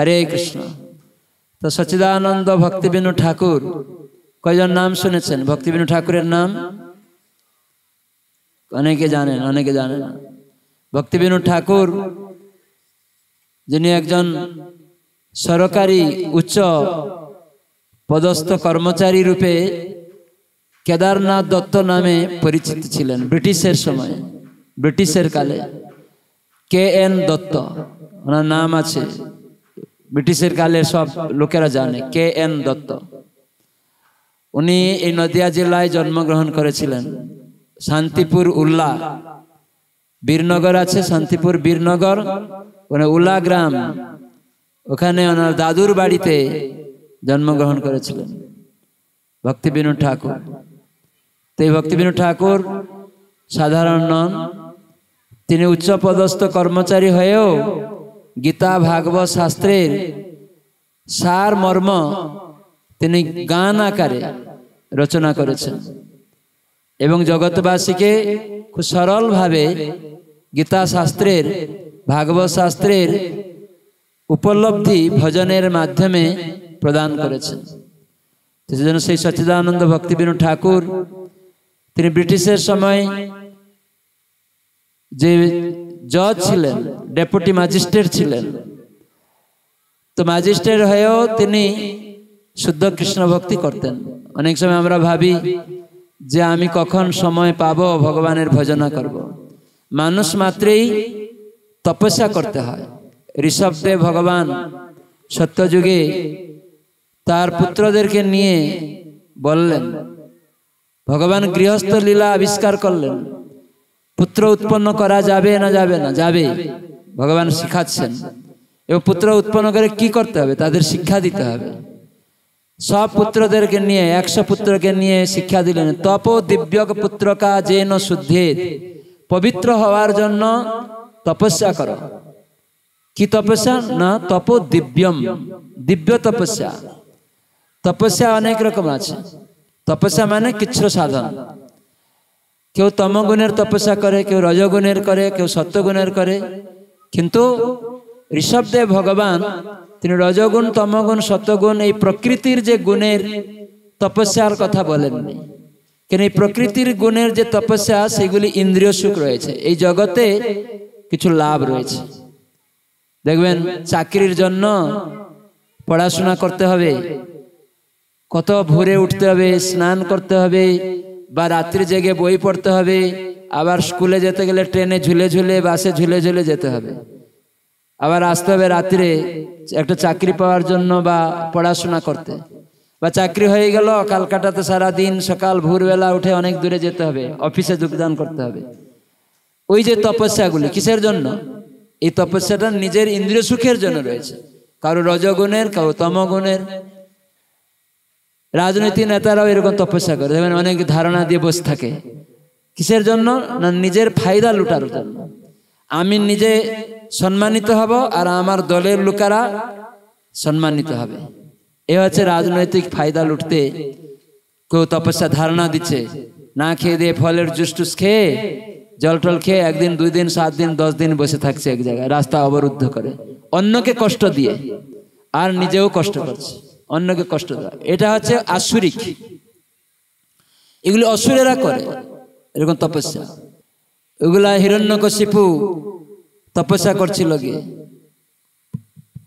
হরে কৃষ্ণ তো সচিদানন্দ ভক্তিবিনু ঠাকুর কয়জন নাম শুনেছেন ভক্তিবিনু ঠাকুরের নাম অনেকে জানেন অনেকে জানেন ভক্তিবিনু ঠাকুর যিনি একজন সরকারি উচ্চ পদস্থ কর্মচারী রূপে কেদারনাথ দত্ত নামে পরিচিত ছিলেন ব্রিটিশের সময় ব্রিটিশের কালে কে এন দত্ত ওনার নাম আছে ব্রিটিশের কালের সব লোকেরা জানে কে এন দত্ত উনি এই নদিয়া জেলায় জন্মগ্রহণ করেছিলেন শান্তিপুর উল্লা বীরনগর আছে শান্তিপুর বীরনগর মানে উল্লা গ্রাম ওখানে ওনার দাদুর বাড়িতে জন্মগ্রহণ করেছিলেন ভক্তিবিনু ঠাকুর তো এই ভক্তিবিনু ঠাকুর সাধারণ নন তিনি উচ্চপদস্থ কর্মচারী হয়েও গীতা ভাগবত শাস্ত্রের সার মর্ম তিনি গান আকারে রচনা করেছেন এবং জগৎবাসীকে খুব সরলভাবে গীতা শাস্ত্রের ভাগবত শাস্ত্রের উপলব্ধি ভজনের মাধ্যমে প্রদান করেছেন সেজন্য সেই সচিদানন্দ ভক্তিবিনু ঠাকুর তিনি ব্রিটিশের সময় যে জজ ছিলেন ডেপুটি ম্যাজিস্ট্রেট ছিলেন তো ম্যাজিস্ট্রেট হয়েও তিনি শুদ্ধ কৃষ্ণ ভক্তি করতেন অনেক সময় আমরা ভাবি যে আমি কখন সময় পাব ভগবানের ভজনা করব। মানুষ মাত্রেই তপস্যা করতে হয় ঋষভদেব ভগবান সত্যযুগে তার পুত্রদেরকে নিয়ে বললেন ভগবান গৃহস্থ লীলা আবিষ্কার করলেন পুত্র উৎপন্ন করা যাবে না যাবে না যাবে ভগবান শিখাচ্ছেন এবং পুত্র উৎপন্ন করে কি করতে হবে তাদের শিক্ষা দিতে হবে সব পুত্রদেরকে নিয়ে একশো পুত্রকে নিয়ে শিক্ষা দিলেন তপ দিব্যক কা যেন শুদ্ধে পবিত্র হওয়ার জন্য তপস্যা কর কি তপস্যা না তপ দিব্যম দিব্য তপস্যা তপস্যা অনেক রকম আছে তপস্যা মানে কিছু সাধন কেউ তমগুণের তপস্যা করে কেউ রজগুণের করে কেউ সত্যগুণের করে কিন্তু ঋষভদেব ভগবান তিনি রজগুণ তমগুণ শতগুণ এই প্রকৃতির যে গুণের তপস্যার কথা বলেননি কেন এই প্রকৃতির গুণের যে তপস্যা সেগুলি ইন্দ্রিয় সুখ রয়েছে এই জগতে কিছু লাভ রয়েছে দেখবেন চাকরির জন্য পড়াশোনা করতে হবে কত ভোরে উঠতে হবে স্নান করতে হবে বা রাত্রি জেগে বই পড়তে হবে আবার স্কুলে যেতে গেলে ট্রেনে ঝুলে ঝুলে বাসে ঝুলে ঝুলে যেতে হবে আবার আসতে হবে রাত্রে একটা চাকরি পাওয়ার জন্য বা পড়াশোনা করতে বা চাকরি হয়ে গেল কালকাটাতে সারা দিন সকাল ভোরবেলা উঠে অনেক দূরে যেতে হবে অফিসে যোগদান করতে হবে ওই যে তপস্যাগুলি কিসের জন্য এই তপস্যাটা নিজের ইন্দ্রিয় সুখের জন্য রয়েছে কারো রজগুণের কারো তমগুণের রাজনৈতিক নেতারাও এরকম তপস্যা করে অনেক ধারণা দিয়ে বসে থাকে কিসের জন্য না নিজের ফায়দা লুটার জন্য আমি নিজে সম্মানিত হব আর আমার দলের লোকেরা সম্মানিত হবে এ হচ্ছে রাজনৈতিক ফায়দা লুটতে কেউ তপস্যা ধারণা দিচ্ছে না খেয়ে দিয়ে ফলের জুস টুস খেয়ে জল টল খেয়ে একদিন দুই দিন সাত দিন দশ দিন বসে থাকছে এক জায়গায় রাস্তা অবরুদ্ধ করে অন্যকে কষ্ট দিয়ে আর নিজেও কষ্ট করছে অন্যকে কষ্ট দেওয়া এটা হচ্ছে আসুরিক এগুলি অসুরেরা করে এরকম তপস্যা ওগুলা হিরণ্যকশিপু তপস্যা করছিল গিয়ে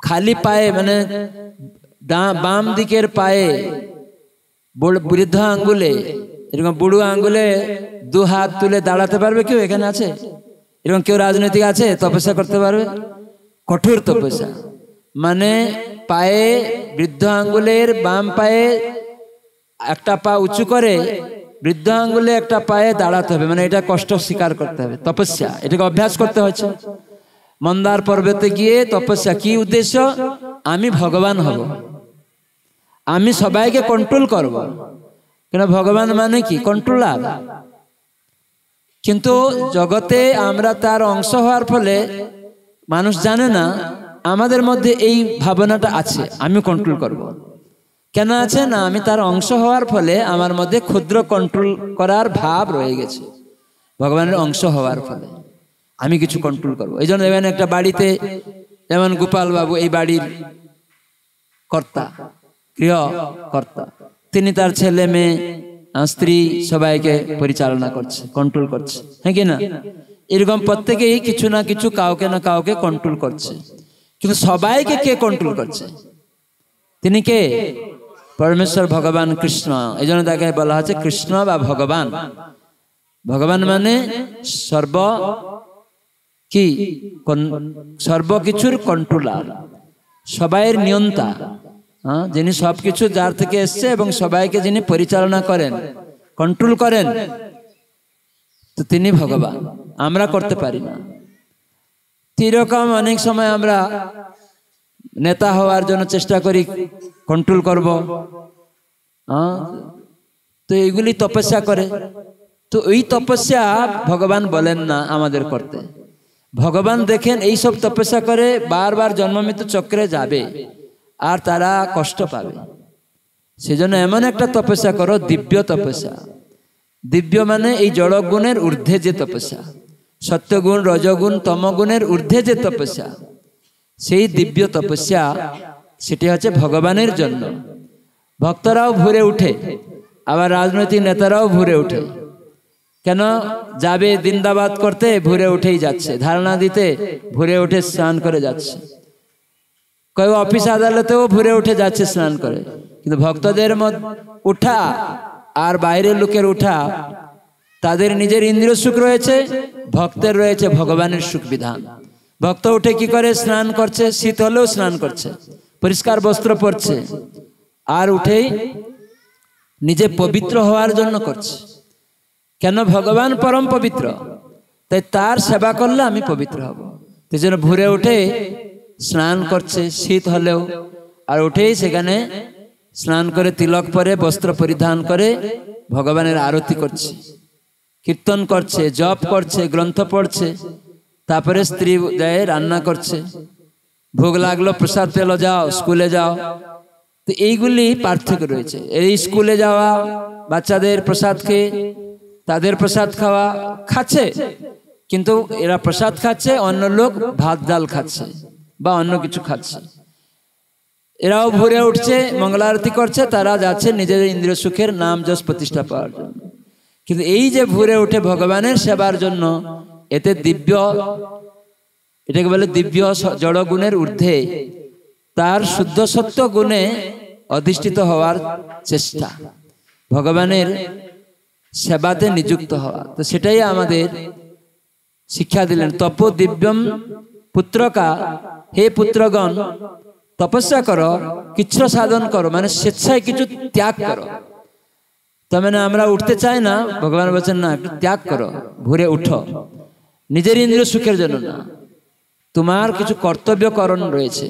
খালি পায়ে মানে বাম দিকের পায়ে বৃদ্ধ আঙ্গুলে এরকম বুড়ো আঙ্গুলে দু হাত তুলে দাঁড়াতে পারবে কেউ এখানে আছে এরকম কেউ রাজনৈতিক আছে তপস্যা করতে পারবে কঠোর তপস্যা মানে পায়ে বৃদ্ধ আঙ্গুলের বাম পায়ে একটা পা উঁচু করে বৃদ্ধ আঙ্গুলে একটা পায়ে দাঁড়াতে হবে মানে এটা কষ্ট স্বীকার করতে হবে তপস্যা এটাকে অভ্যাস করতে হচ্ছে মন্দার পর্বতে গিয়ে তপস্যা কি উদ্দেশ্য আমি ভগবান হব আমি সবাইকে কন্ট্রোল করব কেন ভগবান মানে কি কন্ট্রোলার কিন্তু জগতে আমরা তার অংশ হওয়ার ফলে মানুষ জানে না আমাদের মধ্যে এই ভাবনাটা আছে আমি কন্ট্রোল করব। কেন আছে না আমি তার অংশ হওয়ার ফলে আমার মধ্যে ক্ষুদ্র কন্ট্রোল করার ভাব রয়ে গেছে ভগবানের অংশ হওয়ার ফলে আমি কিছু কন্ট্রোল করবো এই জন্য একটা বাড়িতে যেমন গোপাল বাবু এই বাড়ির কর্তা গৃহ কর্তা তিনি তার ছেলে মেয়ে স্ত্রী সবাইকে পরিচালনা করছে কন্ট্রোল করছে হ্যাঁ কি না এরকম প্রত্যেকেই কিছু না কিছু কাউকে না কাউকে কন্ট্রোল করছে কিন্তু সবাইকে কে কন্ট্রোল করছে তিনি কে পরমেশ্বর ভগবান কৃষ্ণ এই জন্য তাকে বলা হচ্ছে কৃষ্ণ বা ভগবান ভগবান মানে সর্ব কি সর্বকিছুর কন্ট্রোলার সবাইয়ের নিয়ন্তা হ্যাঁ যিনি সব কিছু যার থেকে এসছে এবং সবাইকে যিনি পরিচালনা করেন কন্ট্রোল করেন তো তিনি ভগবান আমরা করতে পারি না এরকম অনেক সময় আমরা নেতা হওয়ার জন্য চেষ্টা করি কন্ট্রোল করব তো এইগুলি তপস্যা করে তো এই তপস্যা ভগবান বলেন না আমাদের করতে ভগবান দেখেন এই সব তপস্যা করে বারবার জন্মমিত চক্রে যাবে আর তারা কষ্ট পাবে সেজন্য এমন একটা তপস্যা করো দিব্য তপস্যা দিব্য মানে এই জড়গুণের ঊর্ধ্বে যে তপস্যা সত্যগুণ রজগুণ তমগুণের ঊর্ধ্বে যে তপস্যা সেই দিব্য তপস্যা সেটি হচ্ছে ভগবানের জন্য ভক্তরাও ভরে উঠে আবার রাজনৈতিক নেতারাও ভরে উঠে কেন যাবে দিন্দাবাদ করতে ভরে উঠেই যাচ্ছে ধারণা দিতে ভরে উঠে স্নান করে যাচ্ছে কেউ অফিস আদালতেও ভরে উঠে যাচ্ছে স্নান করে কিন্তু ভক্তদের মত উঠা আর বাইরের লোকের উঠা তাদের নিজের ইন্দ্রিয় সুখ রয়েছে ভক্তের রয়েছে ভগবানের সুখ বিধান ভক্ত উঠে কি করে স্নান করছে শীত হলেও স্নান করছে পরিষ্কার বস্ত্র পরছে আর উঠেই নিজে পবিত্র হওয়ার জন্য করছে কেন ভগবান পরম পবিত্র তাই তার সেবা করলে আমি পবিত্র হব তাই যেন ভোরে উঠে স্নান করছে শীত হলেও আর উঠেই সেখানে স্নান করে তিলক পরে বস্ত্র পরিধান করে ভগবানের আরতি করছে কীর্তন করছে জপ করছে গ্রন্থ পড়ছে তারপরে স্ত্রী দেয় রান্না করছে ভোগ লাগলো প্রসাদ পেল যাও স্কুলে যাও তো এইগুলি পার্থক্য রয়েছে এই স্কুলে যাওয়া বাচ্চাদের প্রসাদ খেয়ে তাদের প্রসাদ খাওয়া খাচ্ছে কিন্তু এরা প্রসাদ খাচ্ছে অন্য লোক ভাত ডাল খাচ্ছে বা অন্য কিছু খাচ্ছে এরাও ভোরে উঠছে মঙ্গল আরতি করছে তারা যাচ্ছে নিজেদের ইন্দ্রিয় সুখের নাম যশ প্রতিষ্ঠা পাওয়ার জন্য কিন্তু এই যে ভোরে উঠে ভগবানের সেবার জন্য এতে দিব্য এটাকে বলে দিব্য গুণের ঊর্ধ্বে তার শুদ্ধ সত্য গুণে অধিষ্ঠিত হওয়ার চেষ্টা ভগবানের সেবাতে নিযুক্ত হওয়া তো সেটাই আমাদের শিক্ষা দিলেন তপ দিব্যম পুত্রকা হে পুত্রগণ তপস্যা কর কিছু সাধন করো মানে স্বেচ্ছায় কিছু ত্যাগ করো তার মানে আমরা উঠতে চাই না ভগবান বলছেন না একটু ত্যাগ করো ভোরে উঠো নিজের ইন্দ্রিয় সুখের জন্য না তোমার কিছু কর্তব্যকরণ রয়েছে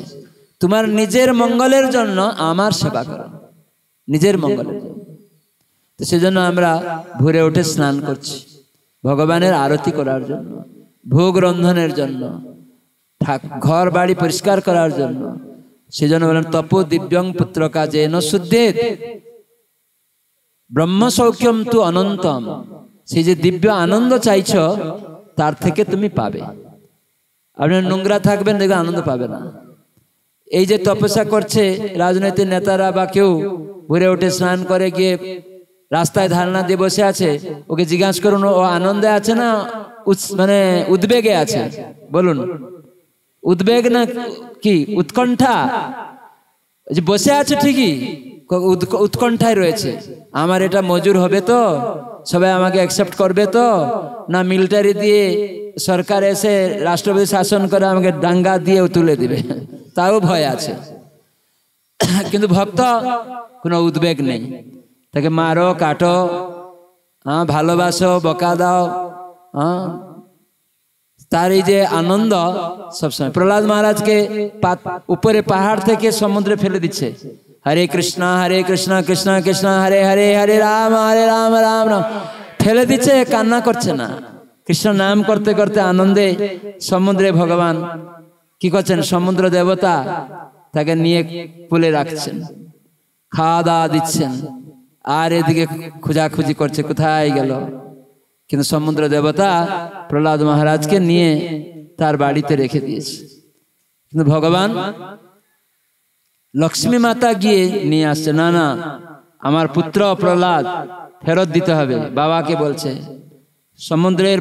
তোমার নিজের মঙ্গলের জন্য আমার সেবা করো নিজের মঙ্গলের তো সেজন্য আমরা ভোরে উঠে স্নান করছি ভগবানের আরতি করার জন্য ভোগ রন্ধনের জন্য ঘর বাড়ি পরিষ্কার করার জন্য সেজন্য বলেন তপ দিব্যং পুত্র কাজে ন শুদ্ধে ব্রহ্মসৌখ্যম তু অনন্তম সেই যে দিব্য আনন্দ চাইছ তার থেকে তুমি পাবে আপনি নোংরা থাকবেন দেখবে আনন্দ পাবে না এই যে তপস্যা করছে রাজনৈতিক নেতারা বা কেউ ঘুরে উঠে স্নান করে গিয়ে রাস্তায় ধারণা দিয়ে বসে আছে ওকে জিজ্ঞাসা করুন ও আনন্দে আছে না মানে উদ্বেগে আছে বলুন উদ্বেগ না কি উৎকণ্ঠা যে বসে আছে ঠিকই উৎকণ্ঠায় রয়েছে আমার এটা মজুর হবে তো সবাই আমাকে অ্যাকসেপ্ট করবে তো না মিলিটারি দিয়ে সরকার এসে রাষ্ট্রপতি শাসন করে আমাকে ডাঙ্গা দিয়েও তুলে দিবে তাও ভয় আছে কিন্তু ভক্ত কোনো উদ্বেগ নেই তাকে মারো কাটো হ্যাঁ ভালোবাসো বকা দাও হ্যাঁ তার এই যে আনন্দ সবসময় প্রহ্লাদ মহারাজকে উপরে পাহাড় থেকে সমুদ্রে ফেলে দিচ্ছে হরে কৃষ্ণ হরে কৃষ্ণ কৃষ্ণ কৃষ্ণ হরে হরে হরে রাম হরে রাম রাম রাম ঠেলে দিচ্ছে কান্না করছে না কৃষ্ণ নাম করতে করতে আনন্দে সমুদ্রে ভগবান কি করছেন সমুদ্র দেবতা তাকে নিয়ে পুলে রাখছেন খাওয়া দাওয়া দিচ্ছেন আর এদিকে খোঁজাখুঁজি করছে কোথায় গেল কিন্তু সমুদ্র দেবতা প্রহ্লাদ মহারাজকে নিয়ে তার বাড়িতে রেখে দিয়েছে কিন্তু ভগবান লক্ষ্মী মাতা গিয়ে নিয়ে আসছে না না আমার পুত্র প্রহ্লাদ ফেরত দিতে হবে বাবাকে বলছে সমুদ্রের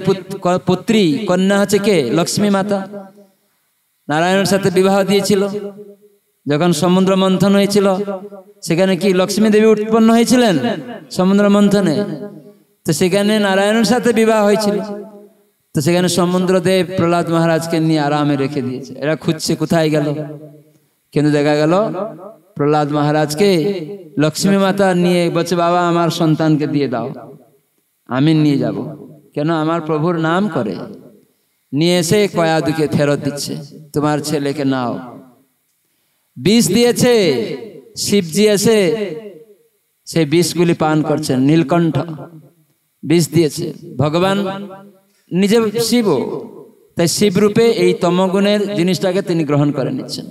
পুত্রী কন্যা হচ্ছে কে লক্ষ্মী মাতা নারায়ণের সাথে বিবাহ দিয়েছিল যখন সমুদ্র মন্থন হয়েছিল সেখানে কি লক্ষ্মী দেবী উৎপন্ন হয়েছিলেন সমুদ্র মন্থনে তো সেখানে নারায়ণের সাথে বিবাহ হয়েছিল তো সেখানে সমুদ্রদেব প্রহ্লাদ মহারাজকে নিয়ে আরামে রেখে দিয়েছে এরা খুঁজছে কোথায় গেল কিন্তু দেখা গেল প্রহ্লাদ মহারাজকে লক্ষ্মী মাতা নিয়ে বলছে বাবা আমার সন্তানকে দিয়ে দাও আমি নিয়ে যাব কেন আমার প্রভুর নাম করে নিয়ে এসে কয়াদুকে ফেরত দিচ্ছে তোমার ছেলেকে নাও বিষ দিয়েছে শিবজি এসে সেই বিষগুলি পান করছেন নীলকণ্ঠ বিষ দিয়েছে ভগবান নিজে শিব তাই শিবরূপে এই তমগুণের জিনিসটাকে তিনি গ্রহণ করে নিচ্ছেন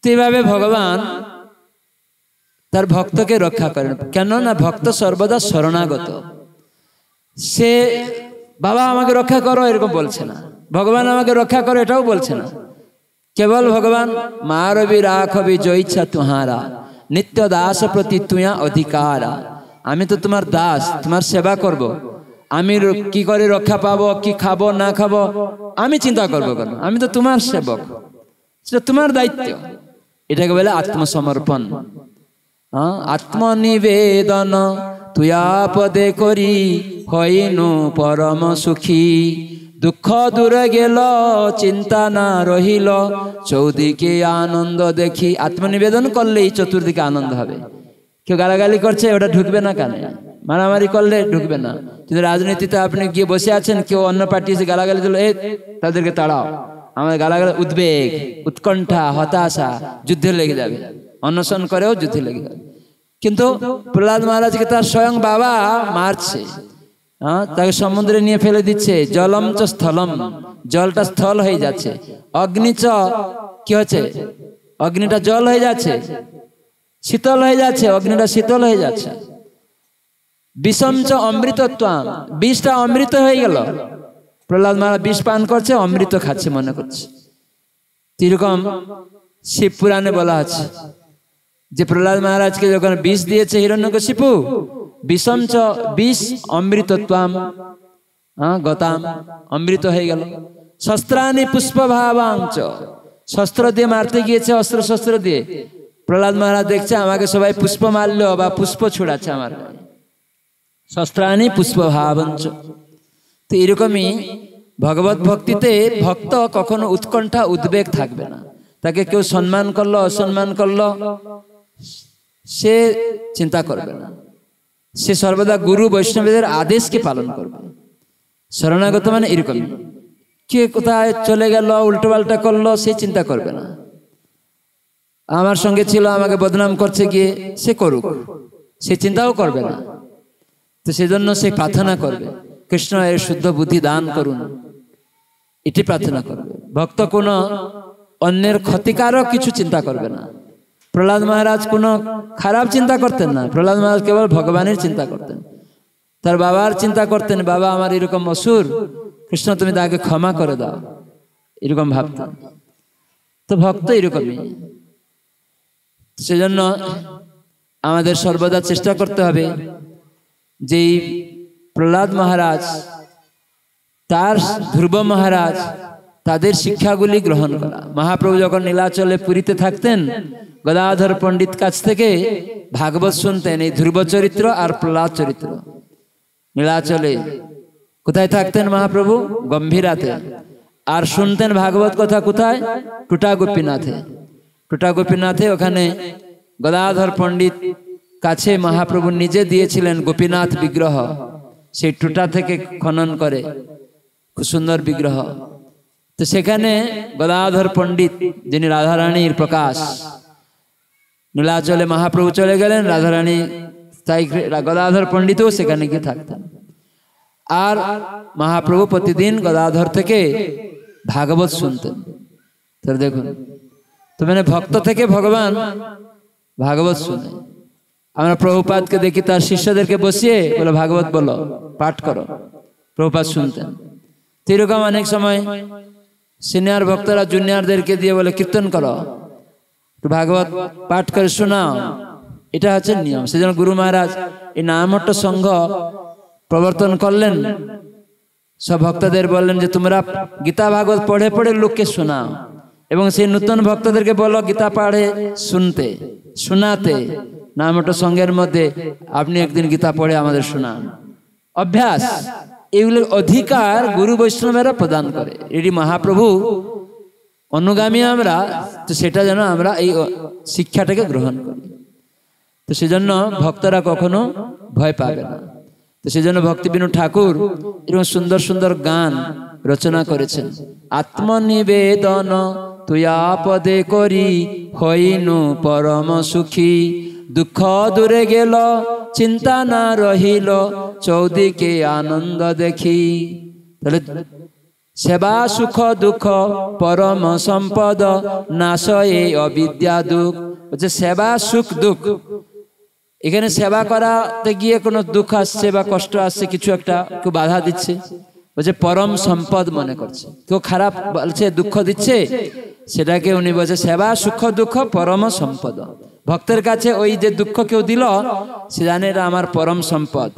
তো এভাবে ভগবান তার ভক্তকে রক্ষা করেন না ভক্ত সর্বদা শরণাগত সে বাবা আমাকে রক্ষা করো এরকম বলছে না ভগবান আমাকে রক্ষা করো এটাও বলছে না কেবল ভগবান মারবি রাখবি জয়চ্ছা তুহারা নিত্য দাস প্রতি তুয়া অধিকারা আমি তো তোমার দাস তোমার সেবা করব। আমি কি করে রক্ষা পাবো কি খাবো না খাবো আমি চিন্তা করবো কেন আমি তো তোমার সেবক সেটা তোমার দায়িত্ব এটাকে বলে আত্মসমর্পণ হ্যাঁ আত্মনিবেদন তুই আপদে করি হইনু পরম সুখী দুঃখ দূরে গেল চিন্তা না রহিল চৌদিকে আনন্দ দেখি আত্মনিবেদন করলেই চতুর্দিকে আনন্দ হবে কেউ গালাগালি করছে ওটা ঢুকবে না কানে মারামারি করলে ঢুকবে না কিন্তু রাজনীতিতে আপনি গিয়ে বসে আছেন কেউ অন্য পার্টি এসে গালাগালি দিল এ তাদেরকে তাড়াও আমার গালাগালা উদ্বেগ উৎকণ্ঠা হতাশা যুদ্ধে লেগে যাবে অনশন করেও যুদ্ধে লেগে যাবে কিন্তু প্রহ্লাদ মহারাজকে তার স্বয়ং বাবা মারছে হ্যাঁ তাকে সমুদ্রে নিয়ে ফেলে দিচ্ছে জলম চ স্থলম জলটা স্থল হয়ে যাচ্ছে অগ্নি চ কি হচ্ছে অগ্নিটা জল হয়ে যাচ্ছে শীতল হয়ে যাচ্ছে অগ্নিটা শীতল হয়ে যাচ্ছে বিষম চ অমৃতত্ব বিষটা অমৃত হয়ে গেল প্রহ্লাদ মহারাজ বিষ পান করছে অমৃত খাচ্ছে মনে করছে এরকম শিব পুরাণে বলা আছে যে প্রহ্লাদ মহারাজকে যখন বিষ দিয়েছে হিরণ্য শিপু বিষঞ্চ বিষ অমৃতত্বাম গতাম অমৃত হয়ে গেল শস্ত্রানি পুষ্পভাবাঞ্চ শস্ত্র দিয়ে মারতে গিয়েছে অস্ত্র শস্ত্র দিয়ে প্রহ্লাদ মহারাজ দেখছে আমাকে সবাই পুষ্প মারল বা পুষ্প ছুড়াচ্ছে আমার শস্ত্রানি পুষ্পভাবাঞ্চ তো এরকমই ভগবত ভক্তিতে ভক্ত কখনো উৎকণ্ঠা উদ্বেগ থাকবে না তাকে কেউ সম্মান করলো অসম্মান করলো সে চিন্তা করবে না সে সর্বদা গুরু বৈষ্ণবদের আদেশকে পালন করবে শরণাগত মানে এরকমই কে কোথায় চলে গেল উল্টো পাল্টা করলো সে চিন্তা করবে না আমার সঙ্গে ছিল আমাকে বদনাম করছে গিয়ে সে করুক সে চিন্তাও করবে না তো সেজন্য সে প্রার্থনা করবে কৃষ্ণ এর শুদ্ধ বুদ্ধি দান করুন এটি প্রার্থনা করবে ভক্ত কোন অন্যের ক্ষতিকারক কিছু চিন্তা করবে না প্রহ্লাদ মহারাজ কোনো খারাপ চিন্তা করতেন না প্রহ্লাদ মহারাজ কেবল ভগবানের চিন্তা করতেন তার বাবার চিন্তা করতেন বাবা আমার এরকম অসুর কৃষ্ণ তুমি তাকে ক্ষমা করে দাও এরকম ভাবতাম তো ভক্ত এরকমই সেজন্য আমাদের সর্বদা চেষ্টা করতে হবে যেই প্রহ্লাদ মহারাজ তার ধ্রুব মহারাজ তাদের শিক্ষাগুলি গ্রহণ করা মহাপ্রভু যখন নীলাচলে পুরীতে থাকতেন গদাধর পণ্ডিত কাছ থেকে ভাগবত শুনতেন এই ধ্রুব চরিত্র আর প্রহ্লাদ চরিত্র নীলাচলে কোথায় থাকতেন মহাপ্রভু গম্ভীরাতে আর শুনতেন ভাগবত কথা কোথায় টুটা গোপীনাথে টুটা গোপীনাথে ওখানে গদাধর পণ্ডিত কাছে মহাপ্রভু নিজে দিয়েছিলেন গোপীনাথ বিগ্রহ সেই টুটা থেকে খনন করে খুব সুন্দর বিগ্রহ তো সেখানে গদাধর পণ্ডিত যিনি রাধারানীর প্রকাশ নীলাচলে মহাপ্রভু চলে গেলেন রাধারানী তাই গদাধর পণ্ডিতও সেখানে গিয়ে থাকতেন আর মহাপ্রভু প্রতিদিন গদাধর থেকে ভাগবত শুনতেন তাহলে দেখুন তো মানে ভক্ত থেকে ভগবান ভাগবত শুনে আমরা প্রভুপাতকে দেখি তার শিষ্যদেরকে বসিয়ে বলে ভাগবত বলো পাঠ করো প্রভুপাত শুনতেন এরকম অনেক সময় সিনিয়র ভক্তরা জুনিয়রদেরকে দিয়ে বলে কীর্তন করো ভাগবত পাঠ করে শোনাও এটা হচ্ছে নিয়ম সেজন্য গুরু মহারাজ এই নামট্ট সংঘ প্রবর্তন করলেন সব ভক্তদের বললেন যে তোমরা গীতা ভাগবত পড়ে পড়ে লোককে শোনাও এবং সেই নূতন ভক্তদেরকে বলো গীতা পাড়ে শুনতে শোনাতে নাম সঙ্গের মধ্যে আপনি একদিন গীতা পড়ে আমাদের শোনান অভ্যাস এগুলোর অধিকার গুরু বৈষ্ণবেরা প্রদান করে এটি মহাপ্রভু অনুগামী আমরা তো সেটা যেন আমরা এই শিক্ষাটাকে গ্রহণ করি তো সেজন্য ভক্তরা কখনো ভয় পাবে না তো সেজন্য ভক্তিবিনু ঠাকুর এরকম সুন্দর সুন্দর গান রচনা করেছেন আত্মনিবেদন তুই আপদে করি হইনু পরম সুখী ଦୁଃଖ ଦୂରେ ଗେଲ ଚିନ୍ତା ନା ରହିଲ ଚୌଦିକି ଆନନ୍ଦ ଦେଖି ସେବା ସୁଖ ଦୁଃଖ ପରମ ସମ୍ପଦ ନାଶ ଏ ଅବିଦ୍ୟା ଦୁଃଖ ଯେ ସେବା ସୁଖ ଦୁଃଖ এখানে সেবা করা গিয়ে কোনো দুঃখ আসছে বা কষ্ট আসছে কিছু একটা কেউ বাধা দিচ্ছে বলছে পরম সম্পদ মনে করছে কেউ খারাপ বলছে দুঃখ দিচ্ছে সেটাকে উনি বলছে সেবা সুখ দুঃখ পরম সম্পদ ভক্তের কাছে ওই যে দুঃখ কেউ দিল সে জানে এটা আমার পরম সম্পদ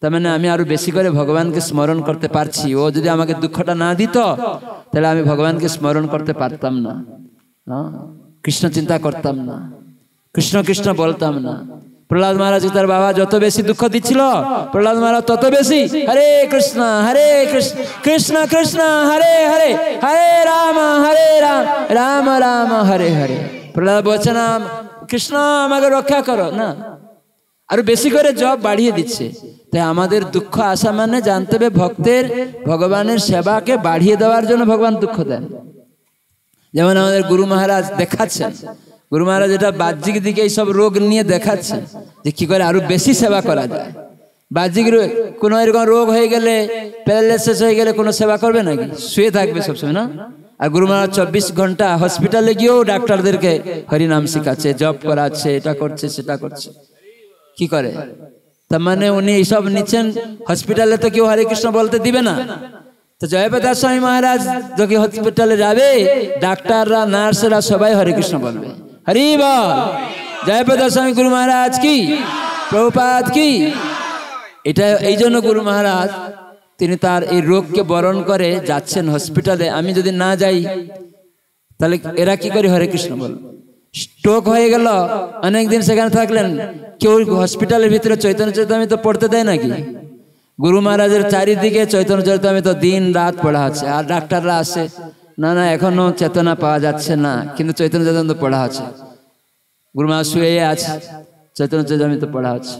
তার মানে আমি আরো বেশি করে ভগবানকে স্মরণ করতে পারছি ও যদি আমাকে দুঃখটা না দিত তাহলে আমি ভগবানকে স্মরণ করতে পারতাম না কৃষ্ণ চিন্তা করতাম না কৃষ্ণ কৃষ্ণ বলতাম না প্রহ্লাদ মহারাজ তার বাবা যত বেশি দুঃখ দিচ্ছিল প্রহ্লাদ মহারাজ তত বেশি হরে কৃষ্ণ হরে কৃষ্ণ কৃষ্ণ কৃষ্ণ হরে হরে হরে রাম হরে রাম রাম রাম হরে হরে প্রহ্লাদ বলছে না কৃষ্ণ আমাকে রক্ষা করো না আরো বেশি করে জব বাড়িয়ে দিচ্ছে তাই আমাদের দুঃখ আসা মানে জানতে হবে ভক্তের ভগবানের সেবাকে বাড়িয়ে দেওয়ার জন্য ভগবান দুঃখ দেন যেমন আমাদের গুরু মহারাজ দেখাচ্ছেন গুরু মহারাজ এটা বাহ্যিক দিকে এইসব রোগ নিয়ে দেখাচ্ছে যে কী করে আরও বেশি সেবা করা যায় বাহ্যিক কোনো এরকম রোগ হয়ে গেলে প্যারালাইসিস হয়ে গেলে কোনো সেবা করবে নাকি শুয়ে থাকবে সবসময় না আর গুরু মহারাজ চব্বিশ ঘন্টা হসপিটালে গিয়েও ডাক্তারদেরকে হরিনাম শিখাচ্ছে জব করাচ্ছে এটা করছে সেটা করছে কি করে তার মানে উনি এইসব নিচ্ছেন হসপিটালে তো কেউ হরে কৃষ্ণ বলতে দিবে না তো জয়প্রদা স্বামী মহারাজ যখন হসপিটালে যাবে ডাক্তাররা নার্সরা সবাই হরে কৃষ্ণ বলবে हरीबा জয়পদ স্বামী গুরু মহারাজ কি প্রভুপাত কি এটা এই জন্য গুরু মহারাজ তিনি তার এই রোগকে বরণ করে যাচ্ছেন হসপিটালে আমি যদি না যাই তাহলে এরা কি করি হরে কৃষ্ণ বল স্ট্রোক হয়ে গেল অনেকদিন সেখানে থাকলেন কেউ হসপিটালের ভিতরে চৈতন্য চৈতন্য তো পড়তে দেয় নাকি গুরু মহারাজের চারিদিকে চৈতন্য চৈতন্য তো দিন রাত পড়া আছে আর ডাক্তাররা আসে না না এখনো চেতনা পাওয়া যাচ্ছে না কিন্তু চৈতন্য চেতন তো পড়া আছে গুরুমা শুয়ে আছে চৈতন্য চৈতন্য তো পড়া আছে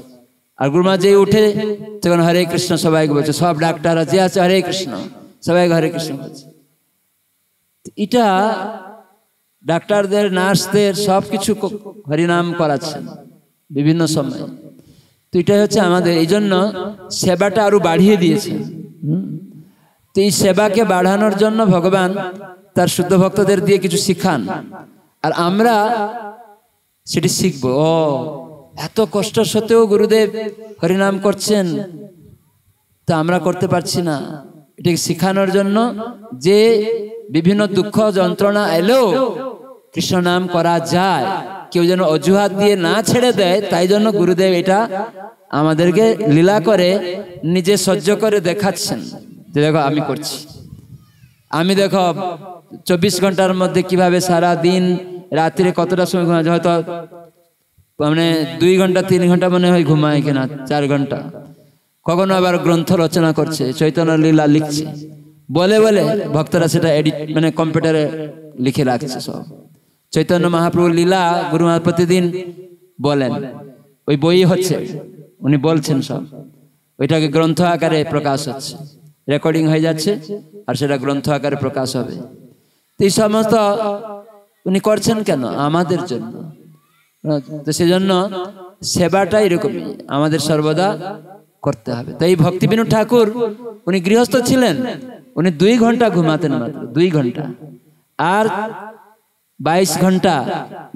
আর গুরুমা যে উঠে তখন হরে কৃষ্ণ সবাইকে বলছে সব ডাক্তাররা যে আছে হরে কৃষ্ণ সবাইকে হরে কৃষ্ণ বলছে এটা ডাক্তারদের নার্সদের সব কিছু হরিনাম করাচ্ছেন বিভিন্ন সময় তো এটা হচ্ছে আমাদের এই জন্য সেবাটা আরো বাড়িয়ে দিয়েছে তো এই সেবাকে বাড়ানোর জন্য ভগবান তার শুদ্ধ ভক্তদের দিয়ে কিছু শিখান আর আমরা সেটি শিখব ও এত কষ্ট সত্ত্বেও গুরুদেব হরিনাম করছেন তো আমরা করতে পারছি না এটাকে শিখানোর জন্য যে বিভিন্ন দুঃখ যন্ত্রণা এলেও কৃষ্ণ নাম করা যায় কেউ যেন অজুহাত দিয়ে না ছেড়ে দেয় তাই জন্য গুরুদেব এটা আমাদেরকে লীলা করে নিজে সহ্য করে দেখাচ্ছেন দেখো আমি করছি আমি দেখো চব্বিশ ঘন্টার মধ্যে কিভাবে সারা দিন রাত্রে কতটা সময় ঘুমায় হয়তো মানে দুই ঘন্টা তিন ঘন্টা মনে হয় ঘুমায় কিনা চার ঘন্টা কখনো আবার গ্রন্থ রচনা করছে চৈতন্য লীলা লিখছে বলে বলে ভক্তরা সেটা এডিট মানে কম্পিউটারে লিখে রাখছে সব চৈতন্য মহাপ্রভুর লীলা গুরু প্রতিদিন বলেন ওই বই হচ্ছে উনি বলছেন সব ওইটাকে গ্রন্থ আকারে প্রকাশ হচ্ছে রেকর্ডিং হয়ে যাচ্ছে আর সেটা গ্রন্থ আকারে প্রকাশ হবে তো এই সমস্ত উনি করছেন কেন আমাদের জন্য তো সেজন্য সেবাটা এরকমই আমাদের সর্বদা করতে হবে তো এই ভক্তিবিনু ঠাকুর উনি গৃহস্থ ছিলেন উনি দুই ঘন্টা ঘুমাতেন মাত্র দুই ঘন্টা আর বাইশ ঘন্টা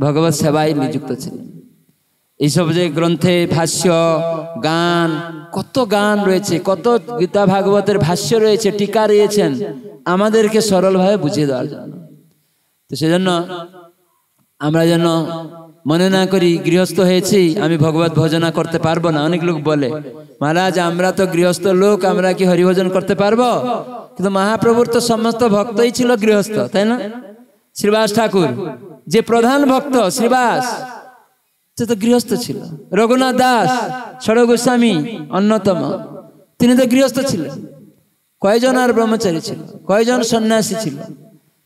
ভগবত সেবায় নিযুক্ত ছিলেন এইসব যে গ্রন্থে ভাষ্য গান কত গান রয়েছে কত গীতা ভাগবতের ভাষ্য রয়েছে টিকা রয়েছেন আমাদেরকে সরলভাবে বুঝিয়ে দেওয়ার জন্য তো সেজন্য আমরা যেন মনে না করি গৃহস্থ হয়েছি আমি ভগবত ভজনা করতে পারবো না অনেক লোক বলে মহারাজ আমরা তো গৃহস্থ লোক আমরা কি হরিভজন করতে পারবো কিন্তু মহাপ্রভুর তো সমস্ত ভক্তই ছিল গৃহস্থ তাই না শ্রীবাস ঠাকুর যে প্রধান ভক্ত শ্রীবাস সে তো গৃহস্থ ছিল রঘুনাথ দাস ষড় গোস্বামী অন্যতম তিনি তো গৃহস্থ ছিলেন কয়জন আর ব্রহ্মচারী ছিল কয়জন সন্ন্যাসী ছিল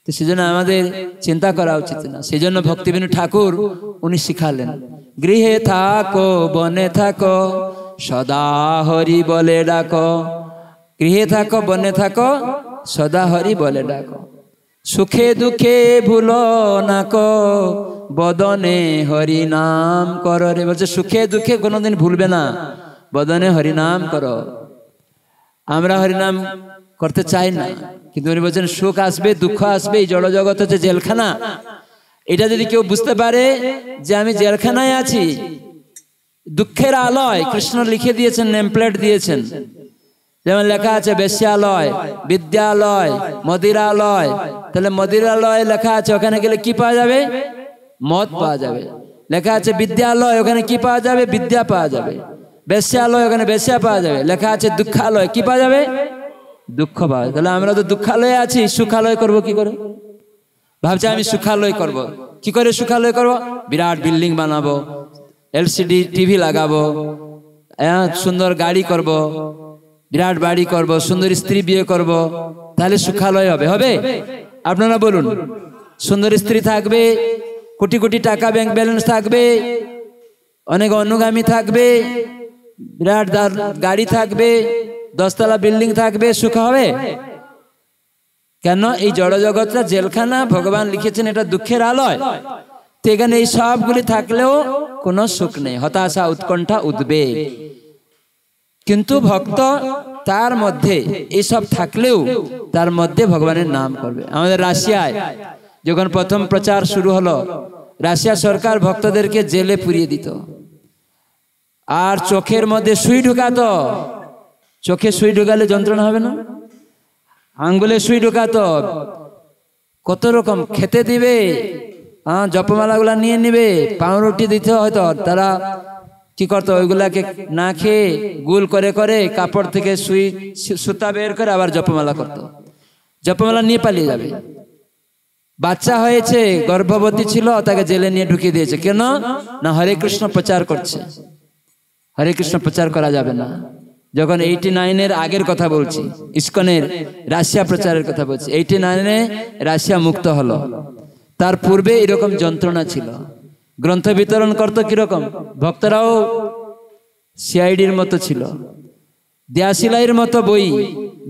তো সেজন্য আমাদের চিন্তা করা উচিত না সেজন্য ভক্তিবিনু ঠাকুর উনি শিখালেন গৃহে থাকো বনে থাকো সদা হরি বলে ডাকো গৃহে থাকো বনে থাকো সদা হরি বলে ডাকো সুখে দুঃখে ভুল না কো বদনে হরি নাম কর রে বলছে সুখে দুঃখে কোনোদিন ভুলবে না বদনে হরি নাম করো আমরা হরিনাম করতে চাই না কিন্তু উনি বলছেন সুখ আসবে দুঃখ আসবে এই জলজগৎ হচ্ছে জেলখানা এটা যদি কেউ বুঝতে পারে যে আমি জেলখানায় আছি দুঃখের আলয় কৃষ্ণ লিখে দিয়েছেন নেমপ্লেট দিয়েছেন যেমন লেখা আছে বেশ্যালয় বিদ্যালয় মদিরালয় তাহলে মদিরালয় লেখা আছে ওখানে গেলে কি পাওয়া যাবে মদ পাওয়া যাবে লেখা আছে বিদ্যালয় ওখানে কি পাওয়া যাবে বিদ্যা পাওয়া যাবে বেশ্যালয় ওখানে বেশ্যা পাওয়া যাবে লেখা আছে দুঃখালয় কি পাওয়া যাবে দুঃখ পাওয়া তাহলে আমরা তো দুঃখালয়ে আছি সুখালয় করব কি করে ভাবছি আমি সুখালয় করব। কি করে সুখালয় করব বিরাট বিল্ডিং বানাবো এলসিডি টিভি লাগাবো হ্যাঁ, সুন্দর গাড়ি করব। বিরাট বাড়ি করব সুন্দর স্ত্রী বিয়ে করব তাহলে সুখালয় হবে হবে আপনারা বলুন সুন্দর স্ত্রী থাকবে কোটি কোটি টাকা ব্যাংক ব্যালেন্স থাকবে অনেক অনুগামী থাকবে বিরাট গাড়ি থাকবে দশতলা বিল্ডিং থাকবে সুখ হবে কেন এই জগৎটা জেলখানা ভগবান লিখেছেন এটা দুঃখের আলয় তো এখানে এই সবগুলি থাকলেও কোনো সুখ নেই হতাশা উৎকণ্ঠা উদ্বেগ কিন্তু ভক্ত তার মধ্যে এসব থাকলেও তার মধ্যে ভগবানের নাম করবে আমাদের রাশিয়ায় যখন প্রথম প্রচার শুরু হলো রাশিয়া সরকার ভক্তদেরকে জেলে পুরিয়ে দিত আর চোখের মধ্যে সুই ঢুকাত চোখে সুই ঢুকালে যন্ত্রণা হবে না আঙ্গুলে সুই ঢুকাত কত রকম খেতে দিবে হ্যাঁ জপমালাগুলা নিয়ে নিবে পাউরুটি দিতে হয়তো তারা কি করতো ওইগুলাকে না খেয়ে গুল করে করে কাপড় থেকে সুই সুতা বের করে আবার জপমালা করত। জপমালা নিয়ে পালিয়ে যাবে বাচ্চা হয়েছে গর্ভবতী ছিল তাকে জেলে নিয়ে ঢুকিয়ে দিয়েছে কেন না হরে কৃষ্ণ প্রচার করছে হরে কৃষ্ণ প্রচার করা যাবে না যখন এইটি নাইনের আগের কথা বলছি ইস্কনের রাশিয়া প্রচারের কথা বলছি এইটি নাইনে রাশিয়া মুক্ত হলো তার পূর্বে এরকম যন্ত্রণা ছিল গ্রন্থ বিতরণ করতো কীরকম ভক্তরাও সিআইডির মতো ছিল দেয়াশিলাইয়ের মতো বই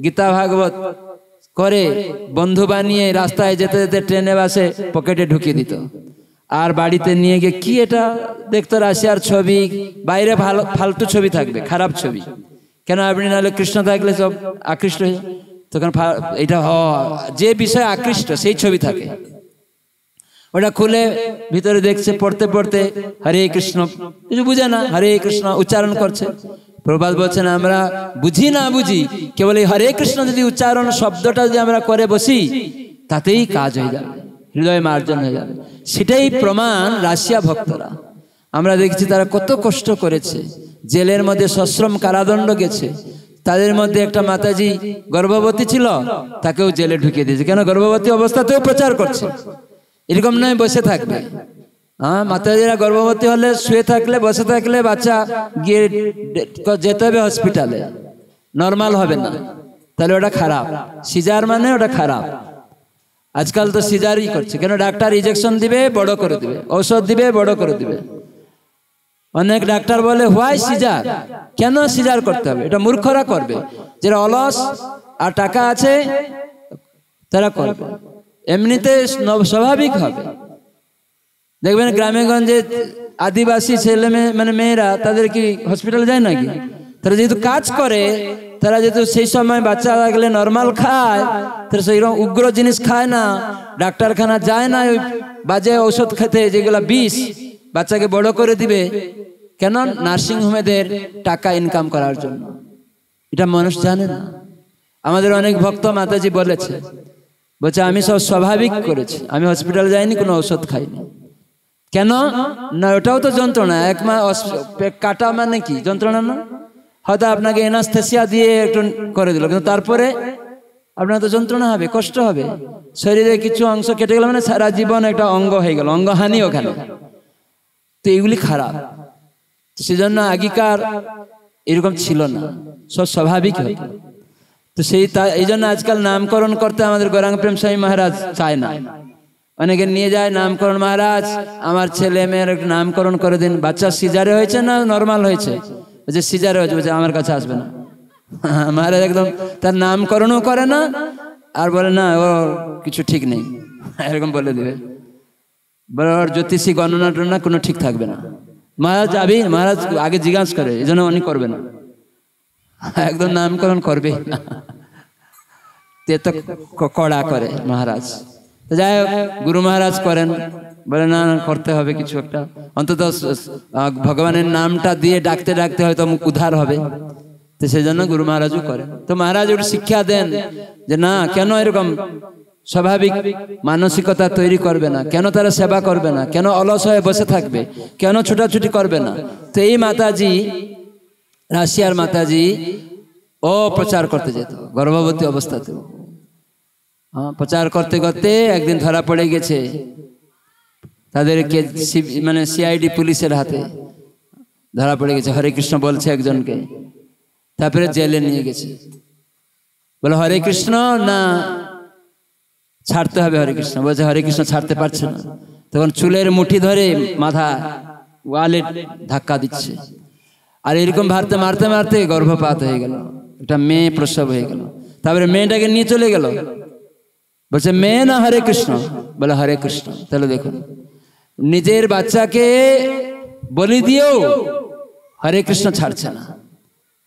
গীতা ভাগবত করে বন্ধু বানিয়ে রাস্তায় যেতে যেতে ট্রেনে বাসে পকেটে ঢুকিয়ে দিত আর বাড়িতে নিয়ে গিয়ে কি এটা দেখতো রাশিয়ার ছবি বাইরে ভালো ফালতু ছবি থাকবে খারাপ ছবি কেন আপনি নাহলে কৃষ্ণ থাকলে সব আকৃষ্ট হয়ে তখন এটা হ যে বিষয়ে আকৃষ্ট সেই ছবি থাকে ওটা খুলে ভিতরে দেখছে পড়তে পড়তে হরে কৃষ্ণ কিছু বুঝে না হরে কৃষ্ণ উচ্চারণ করছে প্রভাত বলছেন আমরা বুঝি না বুঝি কেবল এই হরে কৃষ্ণ যদি উচ্চারণ শব্দটা যদি আমরা করে বসি তাতেই কাজ হয়ে যাবে হৃদয় মার্জন হয়ে যাবে সেটাই প্রমাণ রাশিয়া ভক্তরা আমরা দেখছি তারা কত কষ্ট করেছে জেলের মধ্যে সশ্রম কারাদণ্ড গেছে তাদের মধ্যে একটা মাতাজি গর্ভবতী ছিল তাকেও জেলে ঢুকিয়ে দিয়েছে কেন গর্ভবতী অবস্থাতেও প্রচার করছে এরকম নয় বসে থাকবে হ্যাঁ মাতাজিরা গর্ভবতী হলে শুয়ে থাকলে বসে থাকলে বাচ্চা গিয়ে যেতে হবে হসপিটালে নর্মাল হবে না তাহলে ওটা খারাপ সিজার মানে ওটা খারাপ আজকাল তো সিজারই করছে কেন ডাক্তার ইঞ্জেকশন দিবে বড় করে দিবে ঔষধ দিবে বড় করে দিবে অনেক ডাক্তার বলে হোয়াই সিজার কেন সিজার করতে হবে এটা মূর্খরা করবে যারা অলস আর টাকা আছে তারা করবে এমনিতে স্বাভাবিক হবে দেখবেন গ্রামে গঞ্জে আদিবাসী ছেলে মেয়ে মানে মেয়েরা তাদের কি হসপিটালে যায় নাকি তারা যেহেতু কাজ করে তারা যেহেতু সেই সময় বাচ্চা লাগলে নর্মাল খায় তারা সেই উগ্র জিনিস খায় না ডাক্তারখানা যায় না বাজে ঔষধ খেতে যেগুলো বিষ বাচ্চাকে বড় করে দিবে কেন নার্সিংহোমেদের টাকা ইনকাম করার জন্য এটা মানুষ জানে না আমাদের অনেক ভক্ত মাতাজি বলেছে বলছে আমি সব স্বাভাবিক করেছি আমি হসপিটাল যাইনি কোনো ঔষধ খাইনি কেন না ওটাও তো যন্ত্রণা এক কাটা মানে কি যন্ত্রণা না হয়তো আপনাকে এনাস্থেসিয়া দিয়ে একটু করে দিল কিন্তু তারপরে আপনার তো যন্ত্রণা হবে কষ্ট হবে শরীরে কিছু অংশ কেটে গেল মানে সারা জীবন একটা অঙ্গ হয়ে গেল অঙ্গহানি ওখানে তো এইগুলি খারাপ সেজন্য আগেকার এরকম ছিল না সব স্বাভাবিক হয়ে তো সেই তা এই জন্য আজকাল নামকরণ করতে আমাদের গৌরাঙ্গ প্রেম স্বামী মহারাজ চায় না অনেকে নিয়ে যায় নামকরণ মহারাজ আমার ছেলে মেয়ের একটু নামকরণ করে দিন বাচ্চা সিজারে হয়েছে না নর্মাল হয়েছে যে সিজারে হয়েছে বলছে আমার কাছে আসবে না মহারাজ একদম তার নামকরণও করে না আর বলে না ও কিছু ঠিক নেই এরকম বলে দিবে বলে ওর জ্যোতিষী গণনা টনা কোনো ঠিক থাকবে না মহারাজ যাবি মহারাজ আগে জিজ্ঞাসা করে এই জন্য উনি করবে না একদম নামকরণ করবে তে তো কড়া করে মহারাজ যাই হোক গুরু মহারাজ করেন বলে না করতে হবে কিছু একটা অন্তত ভগবানের নামটা দিয়ে ডাকতে ডাকতে হয়তো মুখ উদ্ধার হবে তো সেই জন্য গুরু মহারাজও করেন তো মহারাজ ওটা শিক্ষা দেন যে না কেন এরকম স্বাভাবিক মানসিকতা তৈরি করবে না কেন তারা সেবা করবে না কেন অলস হয়ে বসে থাকবে কেন ছুটাছুটি করবে না তো এই মাতাজি রাশিয়ার মাতাজি অপ্রচার করতে যেত গর্ভবতী অবস্থাতেও হ্যাঁ, প্রচার করতে করতে একদিন ধরা পড়ে গেছে তাদেরকে মানে সিআইডি পুলিশের হাতে ধরা পড়ে গেছে হরে কৃষ্ণ বলছে একজনকে তারপরে জেলে নিয়ে গেছে বলে হরে কৃষ্ণ না ছাড়তে হবে হরে কৃষ্ণ বলছে হরে কৃষ্ণ ছাড়তে পারছে না তখন চুলের মুঠি ধরে মাথা ওয়ালেট ধাক্কা দিচ্ছে আর এরকম ভারতে মারতে মারতে গর্ভপাত হয়ে গেল একটা মেয়ে প্রসব হয়ে গেল তারপরে মেয়েটাকে নিয়ে চলে গেল বলছে মেয়ে না হরে কৃষ্ণ বলে হরে কৃষ্ণ তাহলে দেখুন নিজের বাচ্চাকে বলি দিয়েও হরে কৃষ্ণ ছাড়ছে না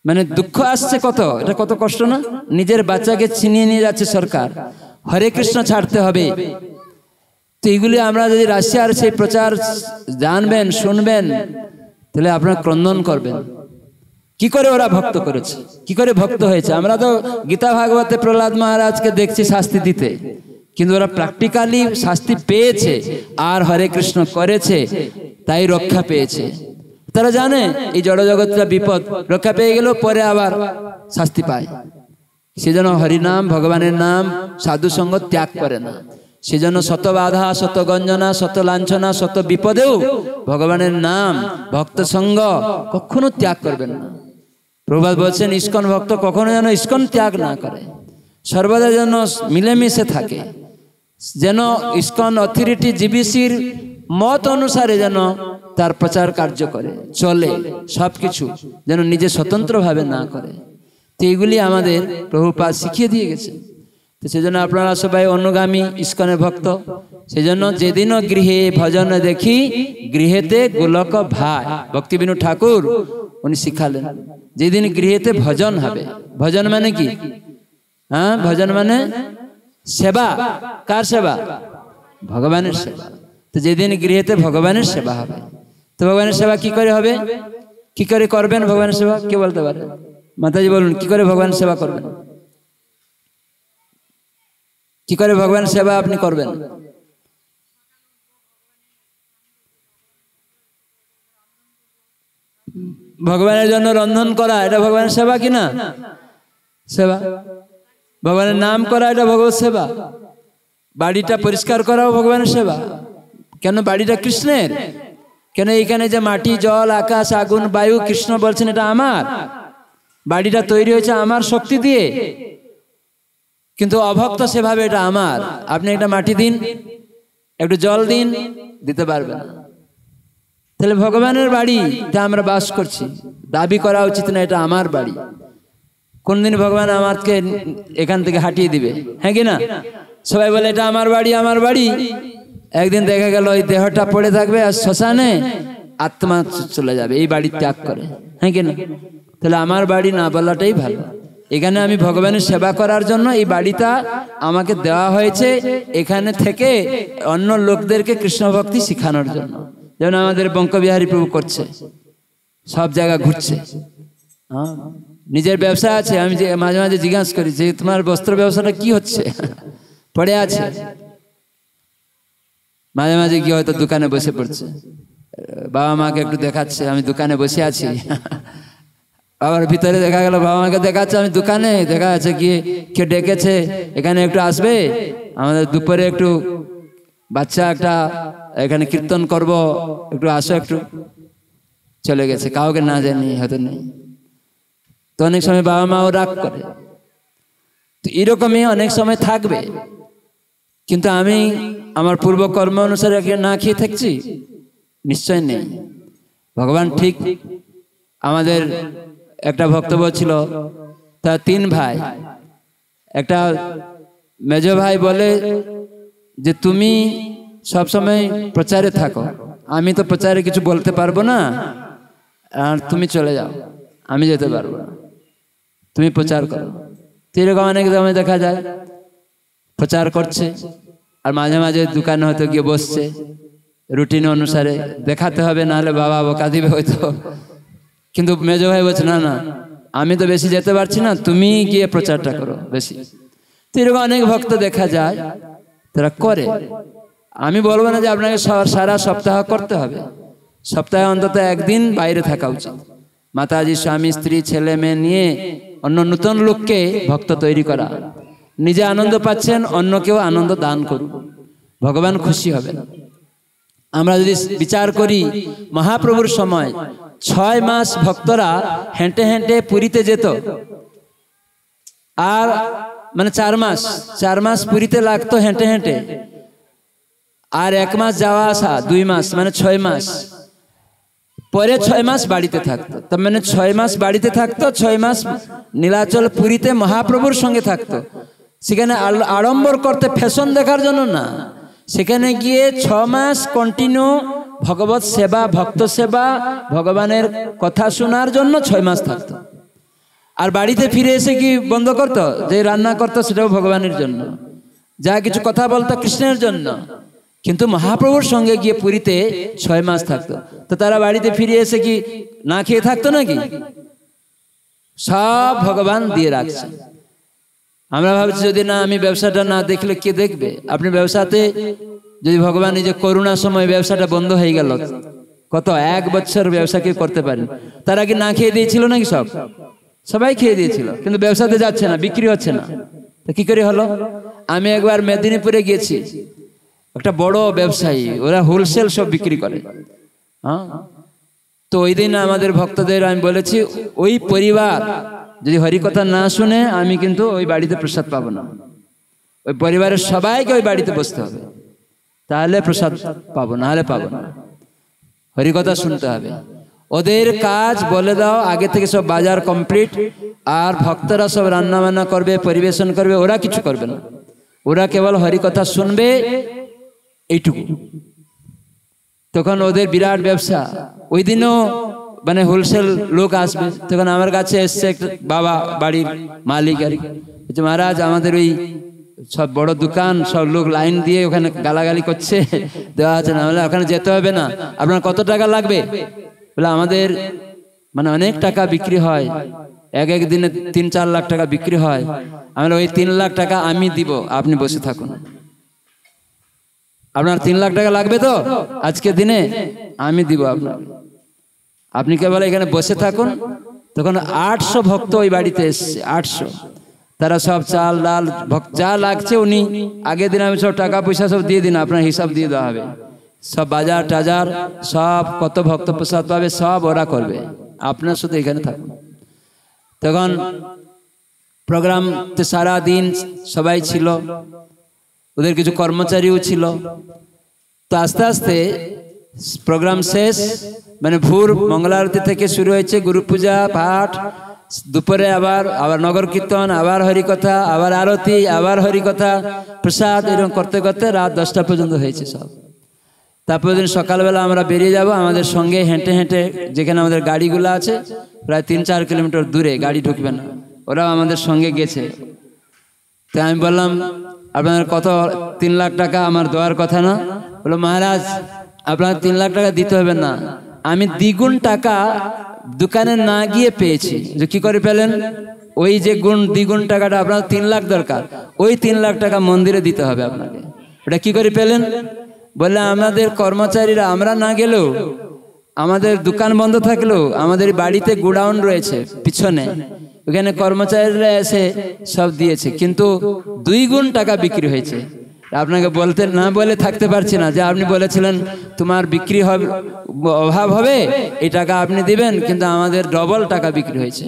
মানে দুঃখ আসছে কত এটা কত কষ্ট না নিজের বাচ্চাকে ছিনিয়ে নিয়ে যাচ্ছে সরকার হরে কৃষ্ণ ছাড়তে হবে তো এগুলি আমরা যদি রাশিয়ার সেই প্রচার জানবেন শুনবেন তাহলে আপনারা ক্রন্দন করবেন কি করে ওরা ভক্ত করেছে কি করে ভক্ত হয়েছে আমরা তো গীতা ভাগবতে প্রহ্লাদ মহারাজকে দেখছি শাস্তি দিতে কিন্তু ওরা প্র্যাকটিক্যালি শাস্তি পেয়েছে আর হরে কৃষ্ণ করেছে তাই রক্ষা পেয়েছে তারা জানে এই জড়জগতটা বিপদ রক্ষা পেয়ে গেলেও পরে আবার শাস্তি পায় সেজন্য হরিনাম ভগবানের নাম সাধু সঙ্গ ত্যাগ করে না সেজন শত বাধা শত গঞ্জনা শত লাঞ্ছনা শত বিপদেও ভগবানের নাম ভক্ত সঙ্গ কখনো ত্যাগ করবেন না প্রভাত বলছেন ইস্কন ভক্ত কখনো যেন ইস্কন ত্যাগ না করে সর্বদা যেন মিলেমিশে থাকে যেন ইস্কন অথরিটি জিবিসির মত অনুসারে যেন তার প্রচার কার্য করে চলে সব কিছু যেন নিজে স্বতন্ত্রভাবে না করে তো এইগুলি আমাদের প্রভুপাত শিখিয়ে দিয়ে গেছে সেই জন্য আপনারা সবাই অনুগামী ইস্কনে ভক্ত সেই জন্য যেদিন গৃহে ভজন দেখি গৃহেতে গোলক ভাই ভক্তিবিনু ঠাকুর উনি শিখালেন যেদিন গৃহেতে ভজন হবে ভজন মানে কি হ্যাঁ ভজন মানে সেবা কার সেবা ভগবানের সেবা তো যেদিন গৃহেতে ভগবানের সেবা হবে তো ভগবানের সেবা কি করে হবে কি করে করবেন ভগবানের সেবা কে বলতে পারে মাতাজি বলুন কি করে ভগবানের সেবা করবেন কি করে ভগবান সেবা আপনি করবেন ভগবানের জন্য রন্ধন করা এটা ভগবানের সেবা কিনা সেবা ভগবানের নাম করা এটা ভগবত সেবা বাড়িটা পরিষ্কার করাও ভগবানের সেবা কেন বাড়িটা কৃষ্ণের কেন এইখানে যে মাটি জল আকাশ আগুন বায়ু কৃষ্ণ বলছেন এটা আমার বাড়িটা তৈরি হয়েছে আমার শক্তি দিয়ে কিন্তু অভক্ত সেভাবে এটা আমার আপনি একটা মাটি দিন একটু জল দিন দিতে পারবেন তাহলে ভগবানের বাড়ি যা আমরা বাস করছি দাবি করা উচিত না এটা আমার বাড়ি কোনদিন ভগবান আমাকে এখান থেকে হাঁটিয়ে দিবে হ্যাঁ কি না সবাই বলে এটা আমার বাড়ি আমার বাড়ি একদিন দেখা গেল ওই দেহটা পড়ে থাকবে আর শ্মশানে আত্মা চলে যাবে এই বাড়ি ত্যাগ করে হ্যাঁ কি না তাহলে আমার বাড়ি না বলাটাই ভালো এখানে আমি ভগবানের সেবা করার জন্য এই বাড়িটা আমাকে দেওয়া হয়েছে এখানে থেকে অন্য লোকদেরকে কৃষ্ণ ভক্তি শেখানোর জন্য যেমন আমাদের বঙ্কবিহারী প্রভু করছে সব জায়গা ঘুরছে হ্যাঁ নিজের ব্যবসা আছে আমি যে মাঝে মাঝে জিজ্ঞাসা করি যে তোমার বস্ত্র ব্যবসাটা কি হচ্ছে পড়ে আছে মাঝে মাঝে গিয়ে হয়তো দোকানে বসে পড়ছে বাবা মাকে একটু দেখাচ্ছে আমি দোকানে বসে আছি আবার ভিতরে দেখা গেল বাবা মাকে দেখাচ্ছে আমি দোকানে দেখা যাচ্ছে কি কে ডেকেছে এখানে একটু আসবে আমাদের দুপুরে একটু বাচ্চা একটা এখানে কীর্তন করব একটু আসো একটু চলে গেছে কাউকে না জানি হয়তো নেই তো অনেক সময় বাবা মাও রাগ করে তো এরকমই অনেক সময় থাকবে কিন্তু আমি আমার পূর্বকর্ম অনুসারে না খেয়ে থাকছি নিশ্চয় নেই ভগবান ঠিক আমাদের একটা ভক্তব্য ছিল তার তিন ভাই একটা মেজ ভাই বলে যে তুমি সবসময় প্রচারে থাকো আমি তো প্রচারে কিছু বলতে পারবো না আর তুমি চলে যাও আমি যেতে পারবো না তুমি প্রচার করো এরকম অনেক সময় দেখা যায় প্রচার করছে আর মাঝে মাঝে দোকানে হয়তো গিয়ে বসছে রুটিন অনুসারে দেখাতে হবে নাহলে বাবা বকা দিবে হয়তো কিন্তু মেজ ভাই বলছে না না আমি তো বেশি যেতে পারছি না তুমি গিয়ে প্রচারটা করো বেশি তো এরকম অনেক ভক্ত দেখা যায় তারা করে আমি বলবো না যে আপনাকে সারা সপ্তাহ করতে হবে সপ্তাহে অন্তত একদিন বাইরে থাকা উচিত মাতাজি স্বামী স্ত্রী ছেলে মেয়ে নিয়ে অন্য নতুন লোককে ভক্ত তৈরি করা নিজে আনন্দ পাচ্ছেন অন্য কেউ আনন্দ দান করুন ভগবান খুশি হবে আমরা যদি বিচার করি মহাপ্রভুর সময় ছয় মাস ভক্তরা হেঁটে হেঁটে পুরীতে যেত আর মানে চার মাস চার মাস পুরীতে লাগতো হেঁটে হেঁটে আর এক মাস যাওয়া আসা দুই মাস মানে ছয় মাস পরে ছয় মাস বাড়িতে থাকতো তার মানে ছয় মাস বাড়িতে থাকতো ছয় মাস নীলাচল পুরীতে মহাপ্রভুর সঙ্গে থাকতো সেখানে আড়ম্বর করতে ফ্যাশন দেখার জন্য না সেখানে গিয়ে ছ মাস কন্টিনিউ ভগবত সেবা ভক্ত সেবা ভগবানের কথা শোনার জন্য ছয় মাস থাকতো আর বাড়িতে ফিরে এসে কি বন্ধ করতো যে রান্না করতো সেটাও ভগবানের জন্য যা কিছু কথা বলতো কৃষ্ণের জন্য কিন্তু মহাপ্রভুর সঙ্গে গিয়ে পুরীতে ছয় মাস থাকতো তো তারা বাড়িতে ফিরে এসে কি না খেয়ে থাকতো নাকি সব ভগবান দিয়ে রাখছে আমরা ভাবছি যদি না আমি ব্যবসাটা না দেখলে কে দেখবে আপনি ব্যবসাতে যদি ভগবান এই যে করোনার সময় ব্যবসাটা বন্ধ হয়ে গেল কত এক বছর ব্যবসা কেউ করতে পারেন তার আগে না খেয়ে দিয়েছিল নাকি সব সবাই খেয়ে দিয়েছিল কিন্তু ব্যবসাতে যাচ্ছে না বিক্রি হচ্ছে না তো কি করে হলো আমি একবার মেদিনীপুরে গিয়েছি একটা বড় ব্যবসায়ী ওরা হোলসেল সব বিক্রি করে হ্যাঁ তো ওই দিন আমাদের ভক্তদের আমি বলেছি ওই পরিবার যদি হরিকথা না শুনে আমি কিন্তু ওই বাড়িতে প্রসাদ পাবো না ওই পরিবারের সবাইকে ওই বাড়িতে বসতে হবে তাহলে প্রসাদ পাবো নাহলে পাবো না হরিকথা শুনতে হবে ওদের কাজ বলে দাও আগে থেকে সব বাজার কমপ্লিট আর ভক্তরা সব রান্না বান্না করবে পরিবেশন করবে ওরা কিছু করবে না ওরা কেবল হরিকথা শুনবে এইটুকু তখন ওদের বিরাট ব্যবসা ওই দিনও মানে হোলসেল লোক আসবে তখন আমার কাছে এসছে বাবা বাড়ির মালিক আর কি মহারাজ আমাদের ওই সব বড় দোকান সব লোক লাইন দিয়ে ওখানে গালাগালি করছে দেওয়া আছে না বলে ওখানে যেতে হবে না আপনার কত টাকা লাগবে বলে আমাদের মানে অনেক টাকা বিক্রি হয় এক এক দিনে তিন চার লাখ টাকা বিক্রি হয় আমরা ওই তিন লাখ টাকা আমি দিব আপনি বসে থাকুন আপনার তিন লাখ টাকা লাগবে তো আজকে দিনে আমি দিব আপনার আপনি কেবল এখানে বসে থাকুন তখন আটশো ভক্ত ওই বাড়িতে এসছে আটশো তারা সব চাল ডাল যা লাগছে উনি আগের দিন আমি সব টাকা পয়সা সব দিয়ে দিন আপনার হিসাব দিয়ে দেওয়া হবে সব বাজার টাজার সব কত ভক্ত প্রসাদ পাবে সব ওরা করবে আপনার শুধু এখানে থাকুন তখন প্রোগ্রাম সারা দিন সবাই ছিল ওদের কিছু কর্মচারীও ছিল তো আস্তে আস্তে প্রোগ্রাম শেষ মানে ভোর মঙ্গলারতি থেকে শুরু হয়েছে গুরু পূজা পাঠ দুপুরে আবার আবার নগর কীর্তন আবার হরিকথা আবার আরতি আবার হরিকথা প্রসাদ এরকম করতে করতে রাত দশটা পর্যন্ত হয়েছে সব তারপর দিন সকালবেলা আমরা বেরিয়ে যাব আমাদের সঙ্গে হেঁটে হেঁটে যেখানে আমাদের গাড়িগুলো আছে প্রায় তিন চার কিলোমিটার দূরে গাড়ি ঢুকবে না ওরাও আমাদের সঙ্গে গেছে তো আমি বললাম আপনার কত তিন লাখ টাকা আমার দেওয়ার কথা না বললো মহারাজ আপনার তিন লাখ টাকা দিতে হবে না আমি দ্বিগুণ টাকা দোকানে না গিয়ে পেয়েছি যে কি করে পেলেন ওই যে গুণ দ্বিগুণ টাকাটা আপনার তিন লাখ দরকার ওই তিন লাখ টাকা মন্দিরে দিতে হবে আপনাকে ওটা কি করে পেলেন বলে আমাদের কর্মচারীরা আমরা না গেলেও আমাদের দোকান বন্ধ থাকলেও আমাদের বাড়িতে গোডাউন রয়েছে পিছনে ওখানে কর্মচারীরা এসে সব দিয়েছে কিন্তু দুই গুণ টাকা বিক্রি হয়েছে আপনাকে বলতে না বলে থাকতে পারছি না যে আপনি বলেছিলেন তোমার বিক্রি হবে অভাব হবে এই টাকা আপনি দিবেন কিন্তু আমাদের ডবল টাকা বিক্রি হয়েছে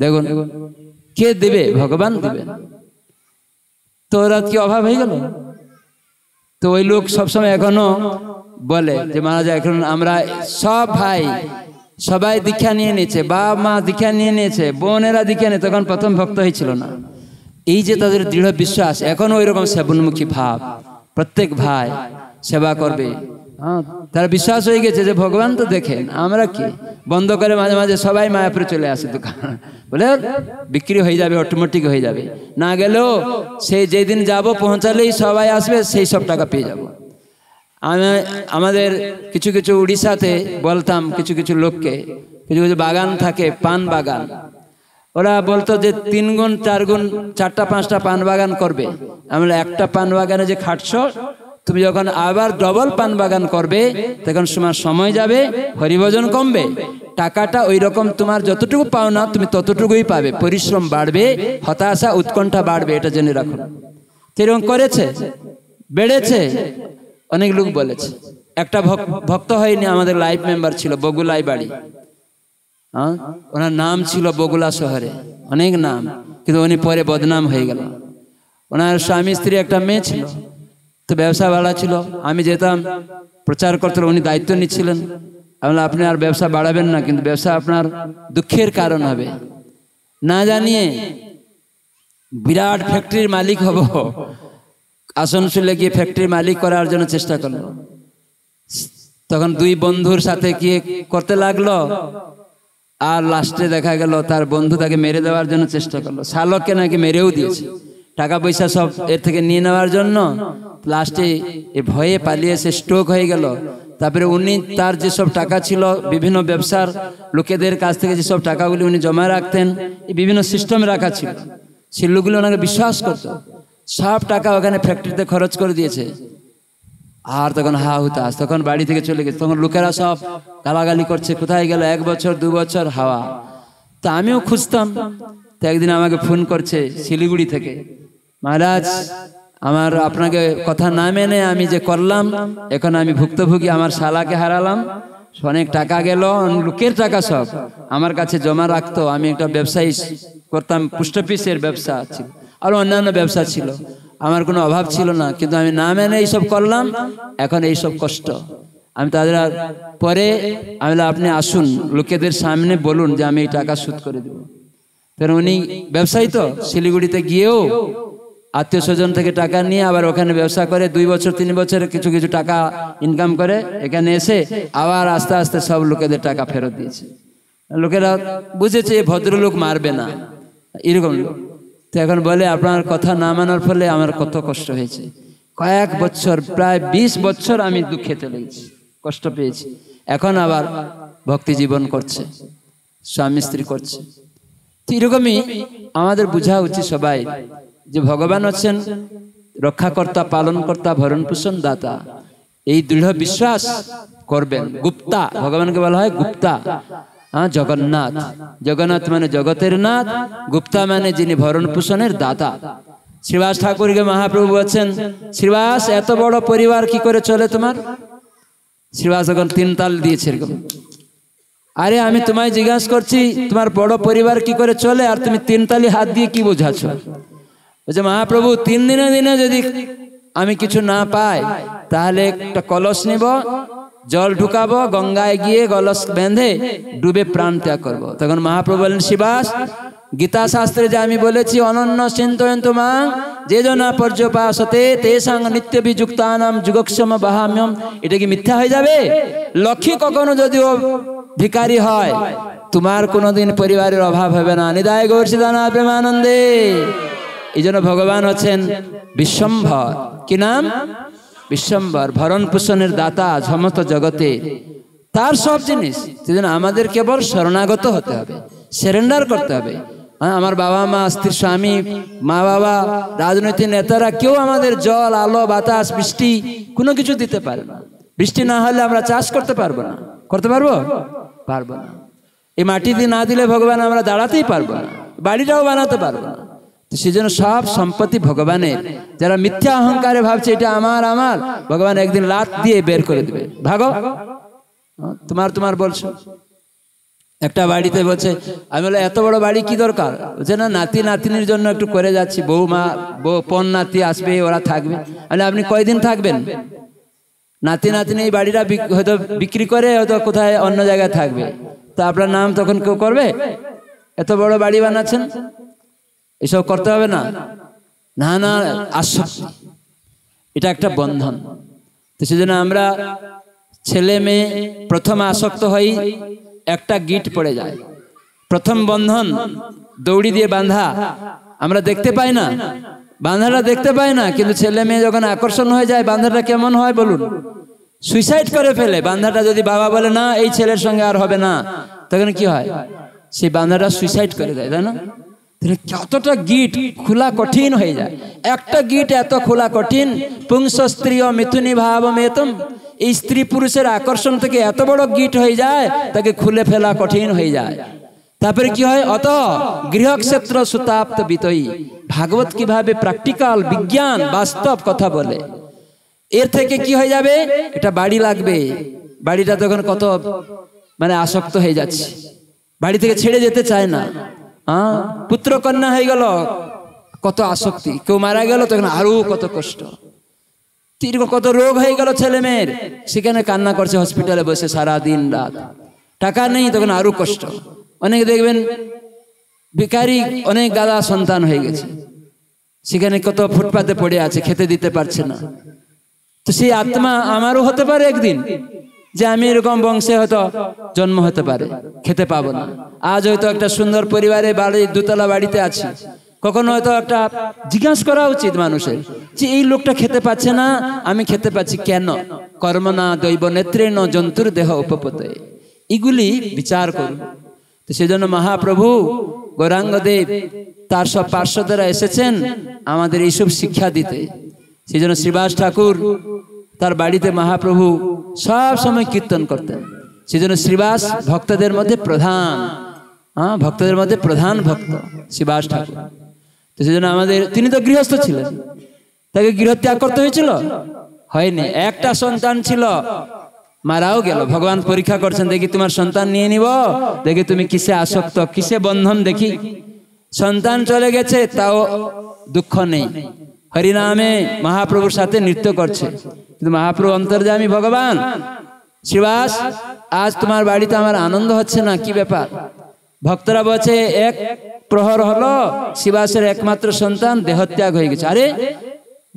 দেখুন কে দেবে ভগবান দেবেন তো ওরা কি অভাব হয়ে গেল তো ওই লোক সবসময় এখনো বলে যে মহারাজ এখন আমরা সব ভাই সবাই দীক্ষা নিয়ে নিয়েছে বাপ মা দীক্ষা নিয়ে নিয়েছে বোনেরা দীক্ষা নিয়ে তখন প্রথম ভক্ত হয়েছিল না এই যে তাদের দৃঢ় বিশ্বাস এখন ওই রকম সেবনমুখী ভাব প্রত্যেক ভাই সেবা করবে হ্যাঁ তারা বিশ্বাস হয়ে গেছে যে ভগবান তো দেখেন আমরা কি বন্ধ করে মাঝে মাঝে সবাই মায়াপুরে চলে আসে দোকান বলে বিক্রি হয়ে যাবে অটোমেটিক হয়ে যাবে না গেলেও সেই যেদিন যাব পৌঁছালেই সবাই আসবে সেই সব টাকা পেয়ে যাব আমি আমাদের কিছু কিছু উড়িষ্যাতে বলতাম কিছু কিছু লোককে কিছু কিছু বাগান থাকে পান বাগান ওরা বলতো যে তিন গুণ চার গুণ চারটা পাঁচটা পান বাগান করবে আমি একটা পান বাগানে যে খাটছো তুমি যখন আবার ডবল পান বাগান করবে তখন তোমার সময় যাবে হরিভজন কমবে টাকাটা ওই রকম তোমার যতটুকু পাও না তুমি ততটুকুই পাবে পরিশ্রম বাড়বে হতাশা উৎকণ্ঠা বাড়বে এটা জেনে রাখো সেরকম করেছে বেড়েছে অনেক লোক বলেছে একটা ভক্ত হয়নি আমাদের লাইফ মেম্বার ছিল বগুলাই বাড়ি হ্যাঁ ওনার নাম ছিল বগুলা শহরে অনেক নাম কিন্তু উনি পরে বদনাম হয়ে গেল ওনার স্বামী স্ত্রী একটা মেয়ে ছিল তো ব্যবসা বাড়া ছিল আমি যেতাম প্রচার করতে উনি দায়িত্ব নিচ্ছিলেন আমি আপনি আর ব্যবসা বাড়াবেন না কিন্তু ব্যবসা আপনার দুঃখের কারণ হবে না জানিয়ে বিরাট ফ্যাক্টরির মালিক হব আসানসোলে গিয়ে ফ্যাক্টরির মালিক করার জন্য চেষ্টা করলো তখন দুই বন্ধুর সাথে গিয়ে করতে লাগলো আর লাস্টে দেখা গেল তার বন্ধু তাকে মেরে দেওয়ার জন্য চেষ্টা করলো শালককে নাকি মেরেও দিয়েছে টাকা পয়সা সব এর থেকে নিয়ে নেওয়ার জন্য লাস্টে এ ভয়ে পালিয়ে সে স্ট্রোক হয়ে গেল তারপরে উনি তার যেসব টাকা ছিল বিভিন্ন ব্যবসার লোকেদের কাছ থেকে যেসব টাকাগুলি উনি জমা রাখতেন বিভিন্ন সিস্টেমে রাখা ছিল সে লোকগুলি ওনাকে বিশ্বাস করতো সব টাকা ওখানে ফ্যাক্টরিতে খরচ করে দিয়েছে আর তখন হা হুতাস তখন বাড়ি থেকে চলে গেছে তখন লোকেরা সব গালাগালি করছে কোথায় গেল এক বছর দু বছর হাওয়া তা আমিও খুঁজতাম তো একদিন আমাকে ফোন করছে শিলিগুড়ি থেকে মহারাজ আমার আপনাকে কথা না মেনে আমি যে করলাম এখন আমি ভুক্তভোগী আমার শালাকে হারালাম অনেক টাকা গেল লোকের টাকা সব আমার কাছে জমা রাখতো আমি একটা ব্যবসায়ী করতাম পোস্ট অফিসের ব্যবসা ছিল আর অন্যান্য ব্যবসা ছিল আমার কোনো অভাব ছিল না কিন্তু আমি না মেনে এইসব করলাম এখন এইসব কষ্ট আমি তাদের পরে আমি আপনি আসুন লোকেদের সামনে বলুন যে আমি এই টাকা সুদ করে দেব কারণ উনি ব্যবসায়ী তো শিলিগুড়িতে গিয়েও আত্মীয় স্বজন থেকে টাকা নিয়ে আবার ওখানে ব্যবসা করে দুই বছর তিন বছর কিছু কিছু টাকা ইনকাম করে এখানে এসে আবার আস্তে আস্তে সব লোকেদের টাকা ফেরত দিয়েছে লোকেরা বুঝেছে ভদ্রলোক মারবে না এরকম লোক তো এখন বলে আপনার কথা না মানার ফলে আমার কত কষ্ট হয়েছে কয়েক বছর প্রায় ২০ বছর আমি দুঃখে চলে গেছি কষ্ট পেয়েছি এখন আবার ভক্তি জীবন করছে স্বামী স্ত্রী করছে এরকমই আমাদের বোঝা উচিত সবাই যে ভগবান হচ্ছেন রক্ষাকর্তা পালনকর্তা ভরণপোষণ দাতা এই দৃঢ় বিশ্বাস করবেন গুপ্তা ভগবানকে বলা হয় গুপ্তা জগন্নাথ জগন্নাথ মানে জগতের নাথ গুপ্তা মানে যিনি ভরণ পোষণের দাতা শ্রীবাস ঠাকুরকে মহাপ্রভু বলছেন শ্রীবাস এত বড় পরিবার কি করে চলে তোমার শ্রীবাস এখন তিন তাল দিয়েছে এরকম আরে আমি তোমায় জিজ্ঞাসা করছি তোমার বড় পরিবার কি করে চলে আর তুমি তিন তালি হাত দিয়ে কি বোঝাচ্ছ বলছে মহাপ্রভু তিন দিনে দিনে যদি আমি কিছু না পাই তাহলে একটা কলস নিব জল ঢুকাবো গঙ্গায় গিয়ে গলস বেঁধে ডুবে প্রাণ ত্যাগ করবো তখন মহাপ্রভু বলেন শিবাস গীতা শাস্ত্রে যে আমি বলেছি অনন্য চিন্তয়ন্ত মা যে জনা পর্যপাশতে তে সাং নিত্য নাম যুগক্ষম বাহাম্যম এটা কি মিথ্যা হয়ে যাবে লক্ষ্মী কখনো যদিও ভিকারি হয় তোমার কোনোদিন পরিবারের অভাব হবে না নিদায় গৌর প্রেমানন্দে এই জন্য ভগবান আছেন বিশ্বম্ভর কি নাম বিশ্বম্বর ভরণ পোষণের দাতা সমস্ত জগতে তার সব জিনিস সেজন্য আমাদের কেবল শরণাগত হতে হবে সেরেন্ডার করতে হবে আমার বাবা মা স্ত্রী স্বামী মা বাবা রাজনৈতিক নেতারা কেউ আমাদের জল আলো বাতাস বৃষ্টি কোনো কিছু দিতে পারে না বৃষ্টি না হলে আমরা চাষ করতে পারবো না করতে পারবো পারবো না এই মাটি দিয়ে না দিলে ভগবান আমরা দাঁড়াতেই পারবো না বাড়িটাও বানাতে পারবো না তো সেজন্য সব সম্পত্তি ভগবানের যারা মিথ্যা অহংকারে ভাবছে এটা আমার আমার ভগবান একদিন লাত দিয়ে বের করে দেবে ভাগো হ্যাঁ, তোমার তোমার বলছো একটা বাড়িতে বলছে আমি বলে এত বড় বাড়ি কি দরকার বলছে না নাতি নাতিনির জন্য একটু করে যাচ্ছি বউ মা বউ পন নাতি আসবে ওরা থাকবে মানে আপনি কয়দিন থাকবেন নাতি নাতিনি এই বাড়িটা হয়তো বিক্রি করে হয়তো কোথায় অন্য জায়গায় থাকবে তা আপনার নাম তখন কেউ করবে এত বড় বাড়ি বানাচ্ছেন এসব করতে হবে না না না আসক্তি এটা একটা বন্ধন তো সেজন্য আমরা ছেলে মেয়ে প্রথম আসক্ত হই একটা গিট পড়ে যায় প্রথম বন্ধন দৌড়ি দিয়ে বাঁধা আমরা দেখতে পাই না বাঁধাটা দেখতে পাই না কিন্তু ছেলে মেয়ে যখন আকর্ষণ হয়ে যায় বাঁধাটা কেমন হয় বলুন সুইসাইড করে ফেলে বান্ধাটা যদি বাবা বলে না এই ছেলের সঙ্গে আর হবে না তখন কি হয় সেই বাঁধাটা সুইসাইড করে দেয় তাই না তাহলে গিট খোলা কঠিন হয়ে যায় একটা গিট এত খোলা কঠিন পুংস স্ত্রী ও মিথুনী ভাব মেতম এই স্ত্রী পুরুষের আকর্ষণ থেকে এত বড় গিট হয়ে যায় তাকে খুলে ফেলা কঠিন হয়ে যায় তারপরে কি হয় অত গৃহক্ষেত্র সুতাপ্ত বিতয়ী ভাগবত কিভাবে প্র্যাকটিক্যাল বিজ্ঞান বাস্তব কথা বলে এর থেকে কি হয়ে যাবে এটা বাড়ি লাগবে বাড়িটা তখন কত মানে আসক্ত হয়ে যাচ্ছে বাড়ি থেকে ছেড়ে যেতে চায় না পুত্র কন্যা হয়ে গেল কত আসক্তি কেউ মারা গেল তখন আরো কত কষ্ট কত রোগ হয়ে গেল ছেলে মেয়ের সেখানে কান্না করছে হসপিটালে বসে সারা দিন রাত টাকা নেই তখন আরো কষ্ট অনেকে দেখবেন বেকারি অনেক দাদা সন্তান হয়ে গেছে সেখানে কত ফুটপাতে পড়ে আছে খেতে দিতে পারছে না তো সেই আত্মা আমারও হতে পারে একদিন যে আমি এরকম বংশে হয়তো জন্ম হতে পারে খেতে পাবো না আজ হয়তো একটা সুন্দর পরিবারে বাড়ি দুতলা বাড়িতে আছি কখনো হয়তো একটা জিজ্ঞাসা করা উচিত মানুষের যে এই লোকটা খেতে পাচ্ছে না আমি খেতে পাচ্ছি কেন কর্ম না দৈব নেত্রে ন জন্তুর দেহ উপপতে এগুলি বিচার করুন তো সেজন্য মহাপ্রভু গৌরাঙ্গদেব তার সব পার্শ্বদেরা এসেছেন আমাদের এইসব শিক্ষা দিতে সেই জন্য শ্রীবাস ঠাকুর তার বাড়িতে মহাপ্রভু সব সময় কীর্তন করতেন সেজন্য শ্রীবাস ভক্তদের মধ্যে প্রধান হ্যাঁ ভক্তদের মধ্যে প্রধান ভক্ত শ্রীবাস ঠাকুর তো সেজন্য আমাদের তিনি তো গৃহস্থ ছিলেন তাকে গৃহত্যাগ করতে হয়েছিল হয়নি একটা সন্তান ছিল মারাও গেল ভগবান পরীক্ষা করছেন দেখি তোমার সন্তান নিয়ে নিব দেখি তুমি কিসে আসক্ত কিসে বন্ধন দেখি সন্তান চলে গেছে তাও দুঃখ নেই হরিনামে মহাপ্রভুর সাথে নৃত্য করছে কিন্তু মহাপ্রভু অন্তর্যামী ভগবান শিবাস আজ তোমার বাড়িতে আমার আনন্দ হচ্ছে না কি ব্যাপার ভক্তরা বলছে এক প্রহর হলো শিবাসের একমাত্র সন্তান দেহত্যাগ হয়ে গেছে আরে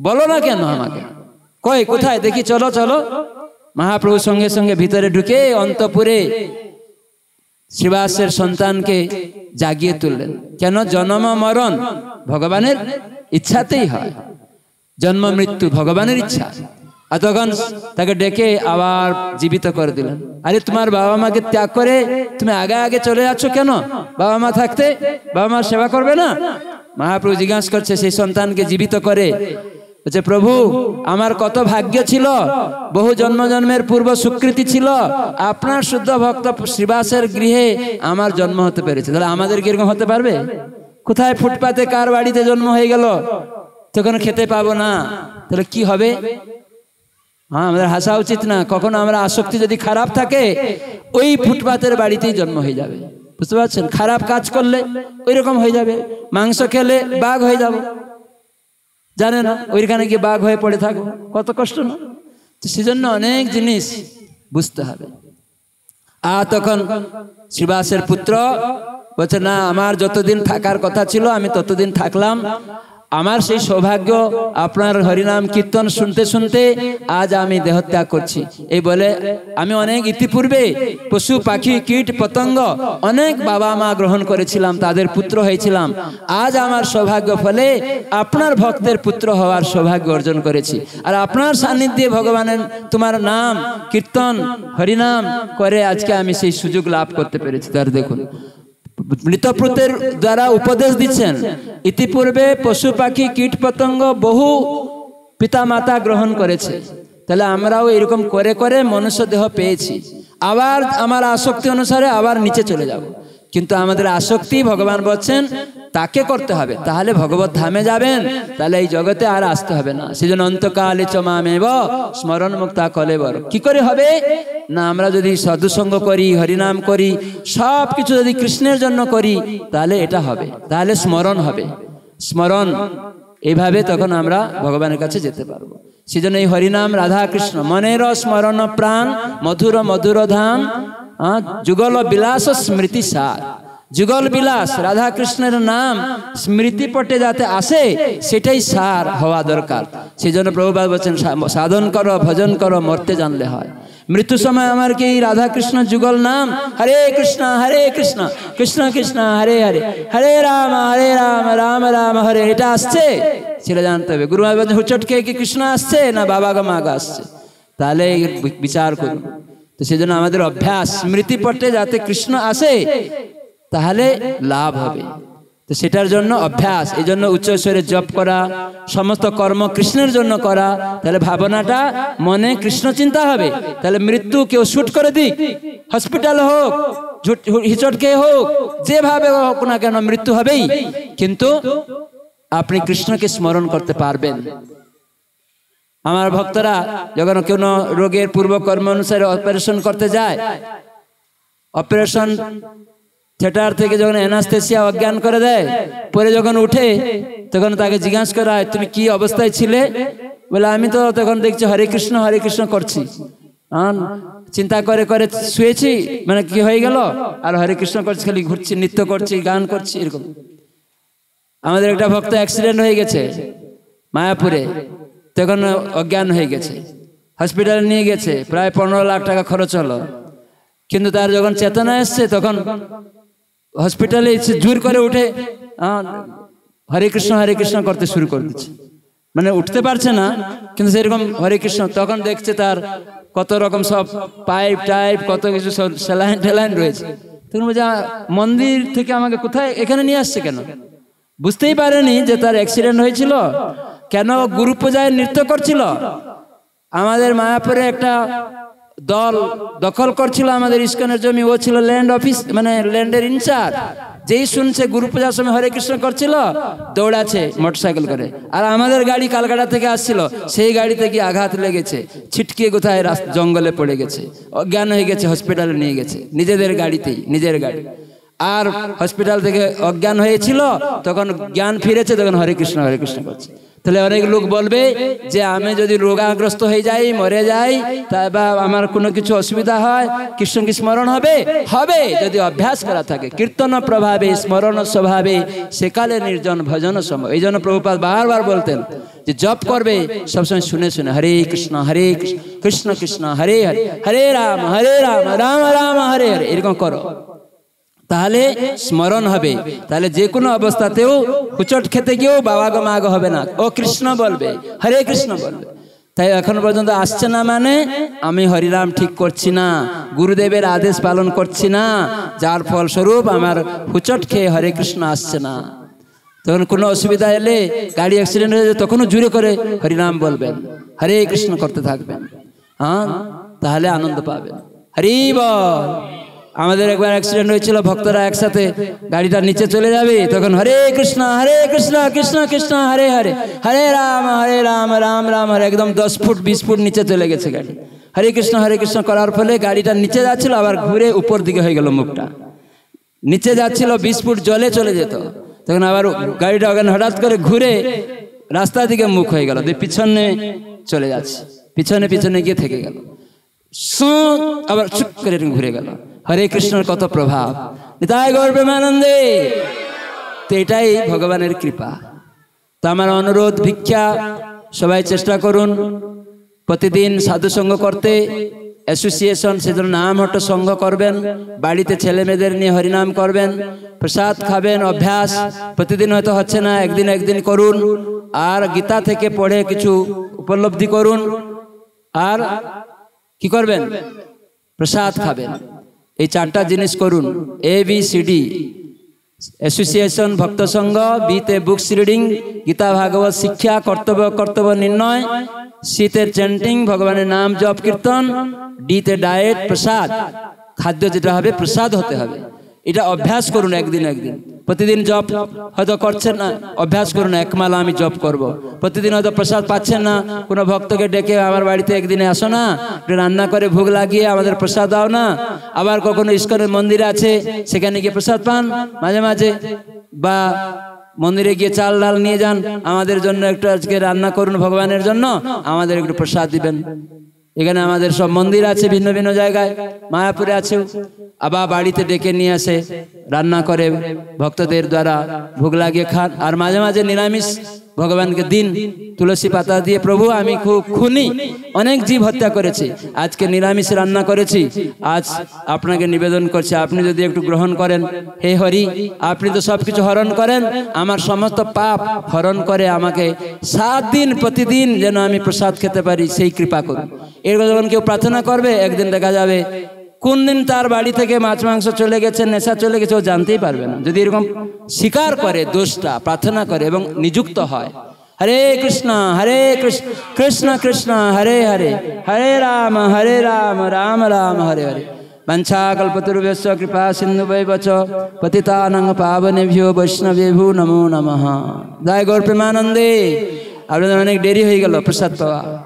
বলো না কেন আমাকে কয় কোথায় দেখি চলো চলো মহাপ্রভুর সঙ্গে সঙ্গে ভিতরে ঢুকে অন্তপুরে শিবাসের সন্তানকে জাগিয়ে তুললেন কেন জন্ম মরণ ভগবানের ইচ্ছাতেই হয় জন্ম মৃত্যু ভগবানের ইচ্ছা আর তখন তাকে ডেকে আবার জীবিত করে দিলেন আরে তোমার বাবা মাকে ত্যাগ করে তুমি আগে আগে চলে যাচ্ছ কেন বাবা মা থাকতে বাবা মার সেবা করবে না মহাপ্রভু জিজ্ঞাসা করছে সেই সন্তানকে জীবিত করে বলছে প্রভু আমার কত ভাগ্য ছিল বহু জন্ম জন্মের পূর্ব স্বীকৃতি ছিল আপনার শুদ্ধ ভক্ত শ্রীবাসের গৃহে আমার জন্ম হতে পেরেছে তাহলে আমাদের কিরকম হতে পারবে কোথায় ফুটপাতে কার বাড়িতে জন্ম হয়ে গেল তখন খেতে পাবো না তাহলে কি হবে হ্যাঁ আমাদের হাসা উচিত না কখনো আমরা আসক্তি যদি খারাপ থাকে ওই ফুটপাতের বাড়িতেই জন্ম হয়ে যাবে বুঝতে পারছেন খারাপ কাজ করলে ওই রকম হয়ে যাবে মাংস খেলে বাঘ হয়ে যাবো জানে না ওইখানে গিয়ে বাঘ হয়ে পড়ে থাকবো কত কষ্ট না তো সেজন্য অনেক জিনিস বুঝতে হবে আর তখন শ্রীবাসের পুত্র বলছে না আমার যতদিন থাকার কথা ছিল আমি ততদিন থাকলাম আমার সেই সৌভাগ্য আপনার হরিনাম কীর্তন শুনতে শুনতে আজ আমি দেহত্যাগ করছি এই বলে আমি অনেক ইতিপূর্বে পশু পাখি কীট পতঙ্গ অনেক বাবা মা গ্রহণ করেছিলাম তাদের পুত্র হয়েছিলাম আজ আমার সৌভাগ্য ফলে আপনার ভক্তের পুত্র হওয়ার সৌভাগ্য অর্জন করেছি আর আপনার সান্নিধ্যে ভগবানের তোমার নাম কীর্তন হরিনাম করে আজকে আমি সেই সুযোগ লাভ করতে পেরেছি তার দেখুন মৃতপ্রতের দ্বারা উপদেশ দিচ্ছেন ইতিপূর্বে পশু পাখি কীট পতঙ্গ বহু মাতা গ্রহণ করেছে তাহলে আমরাও এরকম করে করে মনুষ্য দেহ পেয়েছি আবার আমার আসক্তি অনুসারে আবার নিচে চলে যাব কিন্তু আমাদের আসক্তি ভগবান বলছেন তাকে করতে হবে তাহলে ভগবত ধামে যাবেন তাহলে এই জগতে আর আসতে হবে না সেজন্য অন্তকালে চমামেব স্মরণ মুক্তা কলে বর কি করে হবে না আমরা যদি সদুসঙ্গ করি হরিনাম করি সব কিছু যদি কৃষ্ণের জন্য করি তাহলে এটা হবে তাহলে স্মরণ হবে স্মরণ এইভাবে তখন আমরা ভগবানের কাছে যেতে পারবো সেজন্য এই হরিনাম রাধা কৃষ্ণ মনের স্মরণ প্রাণ মধুর মধুর ধাম যুগল বিলাস স্মৃতি সার যুগল বিলাস রাধা কৃষ্ণের নাম স্মৃতি পটে যাতে আসে সেটাই সার হওয়া দরকার সেই জন্য প্রভুবাদ বলছেন সাধন করো ভজন করো মরতে জানলে হয় মৃত্যু সময় আমার কি রাধা কৃষ্ণ যুগল নাম হরে কৃষ্ণ হরে কৃষ্ণ কৃষ্ণ কৃষ্ণ হরে হরে হরে রাম হরে রাম রাম রাম হরে এটা আসছে সেটা জানতে হবে গুরু মহারাজ হুচট খেয়ে কি কৃষ্ণ আসছে না বাবা গা মা আসছে তাহলে বিচার করুন তো সেজন্য আমাদের অভ্যাস স্মৃতিপটে যাতে কৃষ্ণ আসে তাহলে লাভ হবে তো সেটার জন্য অভ্যাস এই জন্য উচ্চ উচ্চস্বরে জপ করা সমস্ত কর্ম কৃষ্ণের জন্য করা তাহলে ভাবনাটা মনে কৃষ্ণ চিন্তা হবে তাহলে মৃত্যু কেউ শুট করে দিক হসপিটাল হোক হিচটকে হোক যেভাবে হোক না কেন মৃত্যু হবেই কিন্তু আপনি কৃষ্ণকে স্মরণ করতে পারবেন আমার ভক্তরা যখন কোনো রোগের পূর্বকর্ম অনুসারে অপারেশন করতে যায় অপারেশন থিয়েটার থেকে যখন অ্যানাস্থেসিয়া অজ্ঞান করে দেয় পরে যখন উঠে তখন তাকে জিজ্ঞাসা করা হয় তুমি কি অবস্থায় ছিলে বলে আমি তো তখন দেখছি হরে কৃষ্ণ হরে কৃষ্ণ করছি চিন্তা করে করে শুয়েছি মানে কি হয়ে গেল আর হরে কৃষ্ণ করছি খালি ঘুরছি নৃত্য করছি গান করছি এরকম আমাদের একটা ভক্ত অ্যাক্সিডেন্ট হয়ে গেছে মায়াপুরে তখন অজ্ঞান হয়ে গেছে হসপিটালে নিয়ে গেছে প্রায় পনেরো লাখ টাকা খরচ হলো কিন্তু তার যখন চেতনা এসছে তখন হসপিটালে জোর করে উঠে হরে কৃষ্ণ হরে কৃষ্ণ করতে শুরু করে দিচ্ছে মানে উঠতে পারছে না কিন্তু সেরকম হরে কৃষ্ণ তখন দেখছে তার কত রকম সব পাইপ টাইপ কত কিছু সব স্যালাইন ট্যালাইন রয়েছে তখন বলছে মন্দির থেকে আমাকে কোথায় এখানে নিয়ে আসছে কেন বুঝতেই পারেনি যে তার অ্যাক্সিডেন্ট হয়েছিল কেন গুরু পূজায় নৃত্য করছিল আমাদের মায়াপুরে একটা দল দখল করছিল আমাদের ইস্কনের জমি ও ছিল ল্যান্ড অফিস মানে ল্যান্ডের ইনচার্জ যেই শুনছে গুরু পূজার সময় হরে কৃষ্ণ করছিল দৌড়াচ্ছে মোটরসাইকেল করে আর আমাদের গাড়ি কালকাটা থেকে আসছিল সেই গাড়িতে কি আঘাত লেগেছে ছিটকে কোথায় জঙ্গলে পড়ে গেছে অজ্ঞান হয়ে গেছে হসপিটালে নিয়ে গেছে নিজেদের গাড়িতেই নিজের গাড়ি আর হসপিটাল থেকে অজ্ঞান হয়েছিল তখন জ্ঞান ফিরেছে তখন হরে কৃষ্ণ হরে কৃষ্ণ করছে তাহলে অনেক লোক বলবে যে আমি যদি রোগাগ্রস্ত হয়ে যাই মরে যাই তা বা আমার কোনো কিছু অসুবিধা হয় কৃষ্ণ কি স্মরণ হবে হবে যদি অভ্যাস করা থাকে কীর্তন প্রভাবে স্মরণ স্বভাবে সেকালে নির্জন ভজন সময় এই জন্য প্রভুপাত বারবার বলতেন যে জপ করবে সবসময় শুনে শুনে হরে কৃষ্ণ হরে কৃষ্ণ কৃষ্ণ কৃষ্ণ হরে হরে হরে রাম হরে রাম রাম রাম হরে হরে এরকম করো তাহলে স্মরণ হবে তাহলে যে কোনো অবস্থাতেও হুচট খেতে গিয়েও বাবা গো মা গো হবে না ও কৃষ্ণ বলবে হরে কৃষ্ণ বলবে তাই এখন পর্যন্ত আসছে না মানে আমি হরিরাম ঠিক করছি না গুরুদেবের আদেশ পালন করছি না যার ফলস্বরূপ আমার হুচট খেয়ে হরে কৃষ্ণ আসছে না তখন কোনো অসুবিধা এলে গাড়ি অ্যাক্সিডেন্ট হয়ে যায় তখনও জুড়ে করে হরিরাম বলবেন হরে কৃষ্ণ করতে থাকবেন হ্যাঁ তাহলে আনন্দ পাবেন হরি বল আমাদের একবার অ্যাক্সিডেন্ট হয়েছিল ভক্তরা একসাথে গাড়িটা নিচে চলে যাবে তখন হরে কৃষ্ণ হরে কৃষ্ণ কৃষ্ণ কৃষ্ণ হরে হরে হরে রাম হরে রাম রাম রাম হরে একদম দশ ফুট বিশ ফুট নিচে চলে গেছে গাড়ি হরে কৃষ্ণ হরে কৃষ্ণ করার ফলে গাড়িটা নিচে যাচ্ছিল আবার ঘুরে উপর দিকে হয়ে গেল মুখটা নিচে যাচ্ছিল বিশ ফুট জলে চলে যেত তখন আবার গাড়িটা ওখানে হঠাৎ করে ঘুরে রাস্তা দিকে মুখ হয়ে গেল পিছনে চলে যাচ্ছে পিছনে পিছনে গিয়ে থেকে গেল আবার চুপ করে ঘুরে গেল হরে কৃষ্ণর কত প্রভাব নিতায় গর্বে আনন্দে তো এটাই ভগবানের কৃপা তো আমার অনুরোধ ভিক্ষা সবাই চেষ্টা করুন প্রতিদিন সাধুসঙ্গ করতে অ্যাসোসিয়েশন সেজন্য নাম হট সঙ্গ করবেন বাড়িতে ছেলে মেয়েদের নিয়ে হরিনাম করবেন প্রসাদ খাবেন অভ্যাস প্রতিদিন হয়তো হচ্ছে না একদিন একদিন করুন আর গীতা থেকে পড়ে কিছু উপলব্ধি করুন আর কি করবেন প্রসাদ খাবেন এই চারটা জিনিস করুন A B C D association ভক্ত সংঘ বিতে বুকস রিডিং গীতা ভাগবত শিক্ষা কর্তব্য কর্তব্য নির্ণয় সিতে চ্যান্টিং ভগবানের নাম জপ কীর্তন ডিতে ডায়েট প্রসাদ খাদ্য যেটা হবে প্রসাদ হতে হবে এটা অভ্যাস করুন একদিন একদিন প্রতিদিন জব হয়তো করছেন না অভ্যাস করুন একমালা আমি জব করব। প্রতিদিন হয়তো প্রসাদ পাচ্ছেন না কোনো ভক্তকে ডেকে আমার বাড়িতে একদিনে আসো না রান্না করে ভোগ লাগিয়ে আমাদের প্রসাদ দাও না আবার কখনো ইস্কনের মন্দির আছে সেখানে গিয়ে প্রসাদ পান মাঝে মাঝে বা মন্দিরে গিয়ে চাল ডাল নিয়ে যান আমাদের জন্য একটু আজকে রান্না করুন ভগবানের জন্য আমাদের একটু প্রসাদ দিবেন এখানে আমাদের সব মন্দির আছে ভিন্ন ভিন্ন জায়গায় মায়াপুরে আছে আবার বাড়িতে ডেকে নিয়ে আসে রান্না করে ভক্তদের দ্বারা ভোগ লাগিয়ে খান আর মাঝে মাঝে নিরামিষ ভগবানকে দিন তুলসী পাতা দিয়ে প্রভু আমি খুব খুনি অনেক জীব হত্যা করেছি আজকে নিরামিষ রান্না করেছি আজ আপনাকে নিবেদন করছি আপনি যদি একটু গ্রহণ করেন হে হরি আপনি তো সব কিছু হরণ করেন আমার সমস্ত পাপ হরণ করে আমাকে সাত দিন প্রতিদিন যেন আমি প্রসাদ খেতে পারি সেই কৃপা করুন এরকম যখন কেউ প্রার্থনা করবে একদিন দেখা যাবে কোন দিন তার বাড়ি থেকে মাছ মাংস চলে গেছে নেশা চলে গেছে ও জানতেই পারবে না যদি এরকম স্বীকার করে দোষটা প্রার্থনা করে এবং নিযুক্ত হয় হরে কৃষ্ণ হরে কৃষ্ণ কৃষ্ণ কৃষ্ণ হরে হরে হরে রাম হরে রাম রাম রাম হরে হরে বঞ্ছাকল্পতরুভ্যস্য কৃপা সিন্ধুভৈ বচ পতিতানং পাবনেভ্যো বৈষ্ণবেভু নমো নমঃ জয় গৌর প্রেমানন্দে আপনাদের অনেক দেরি হয়ে গেল প্রসাদ পাওয়া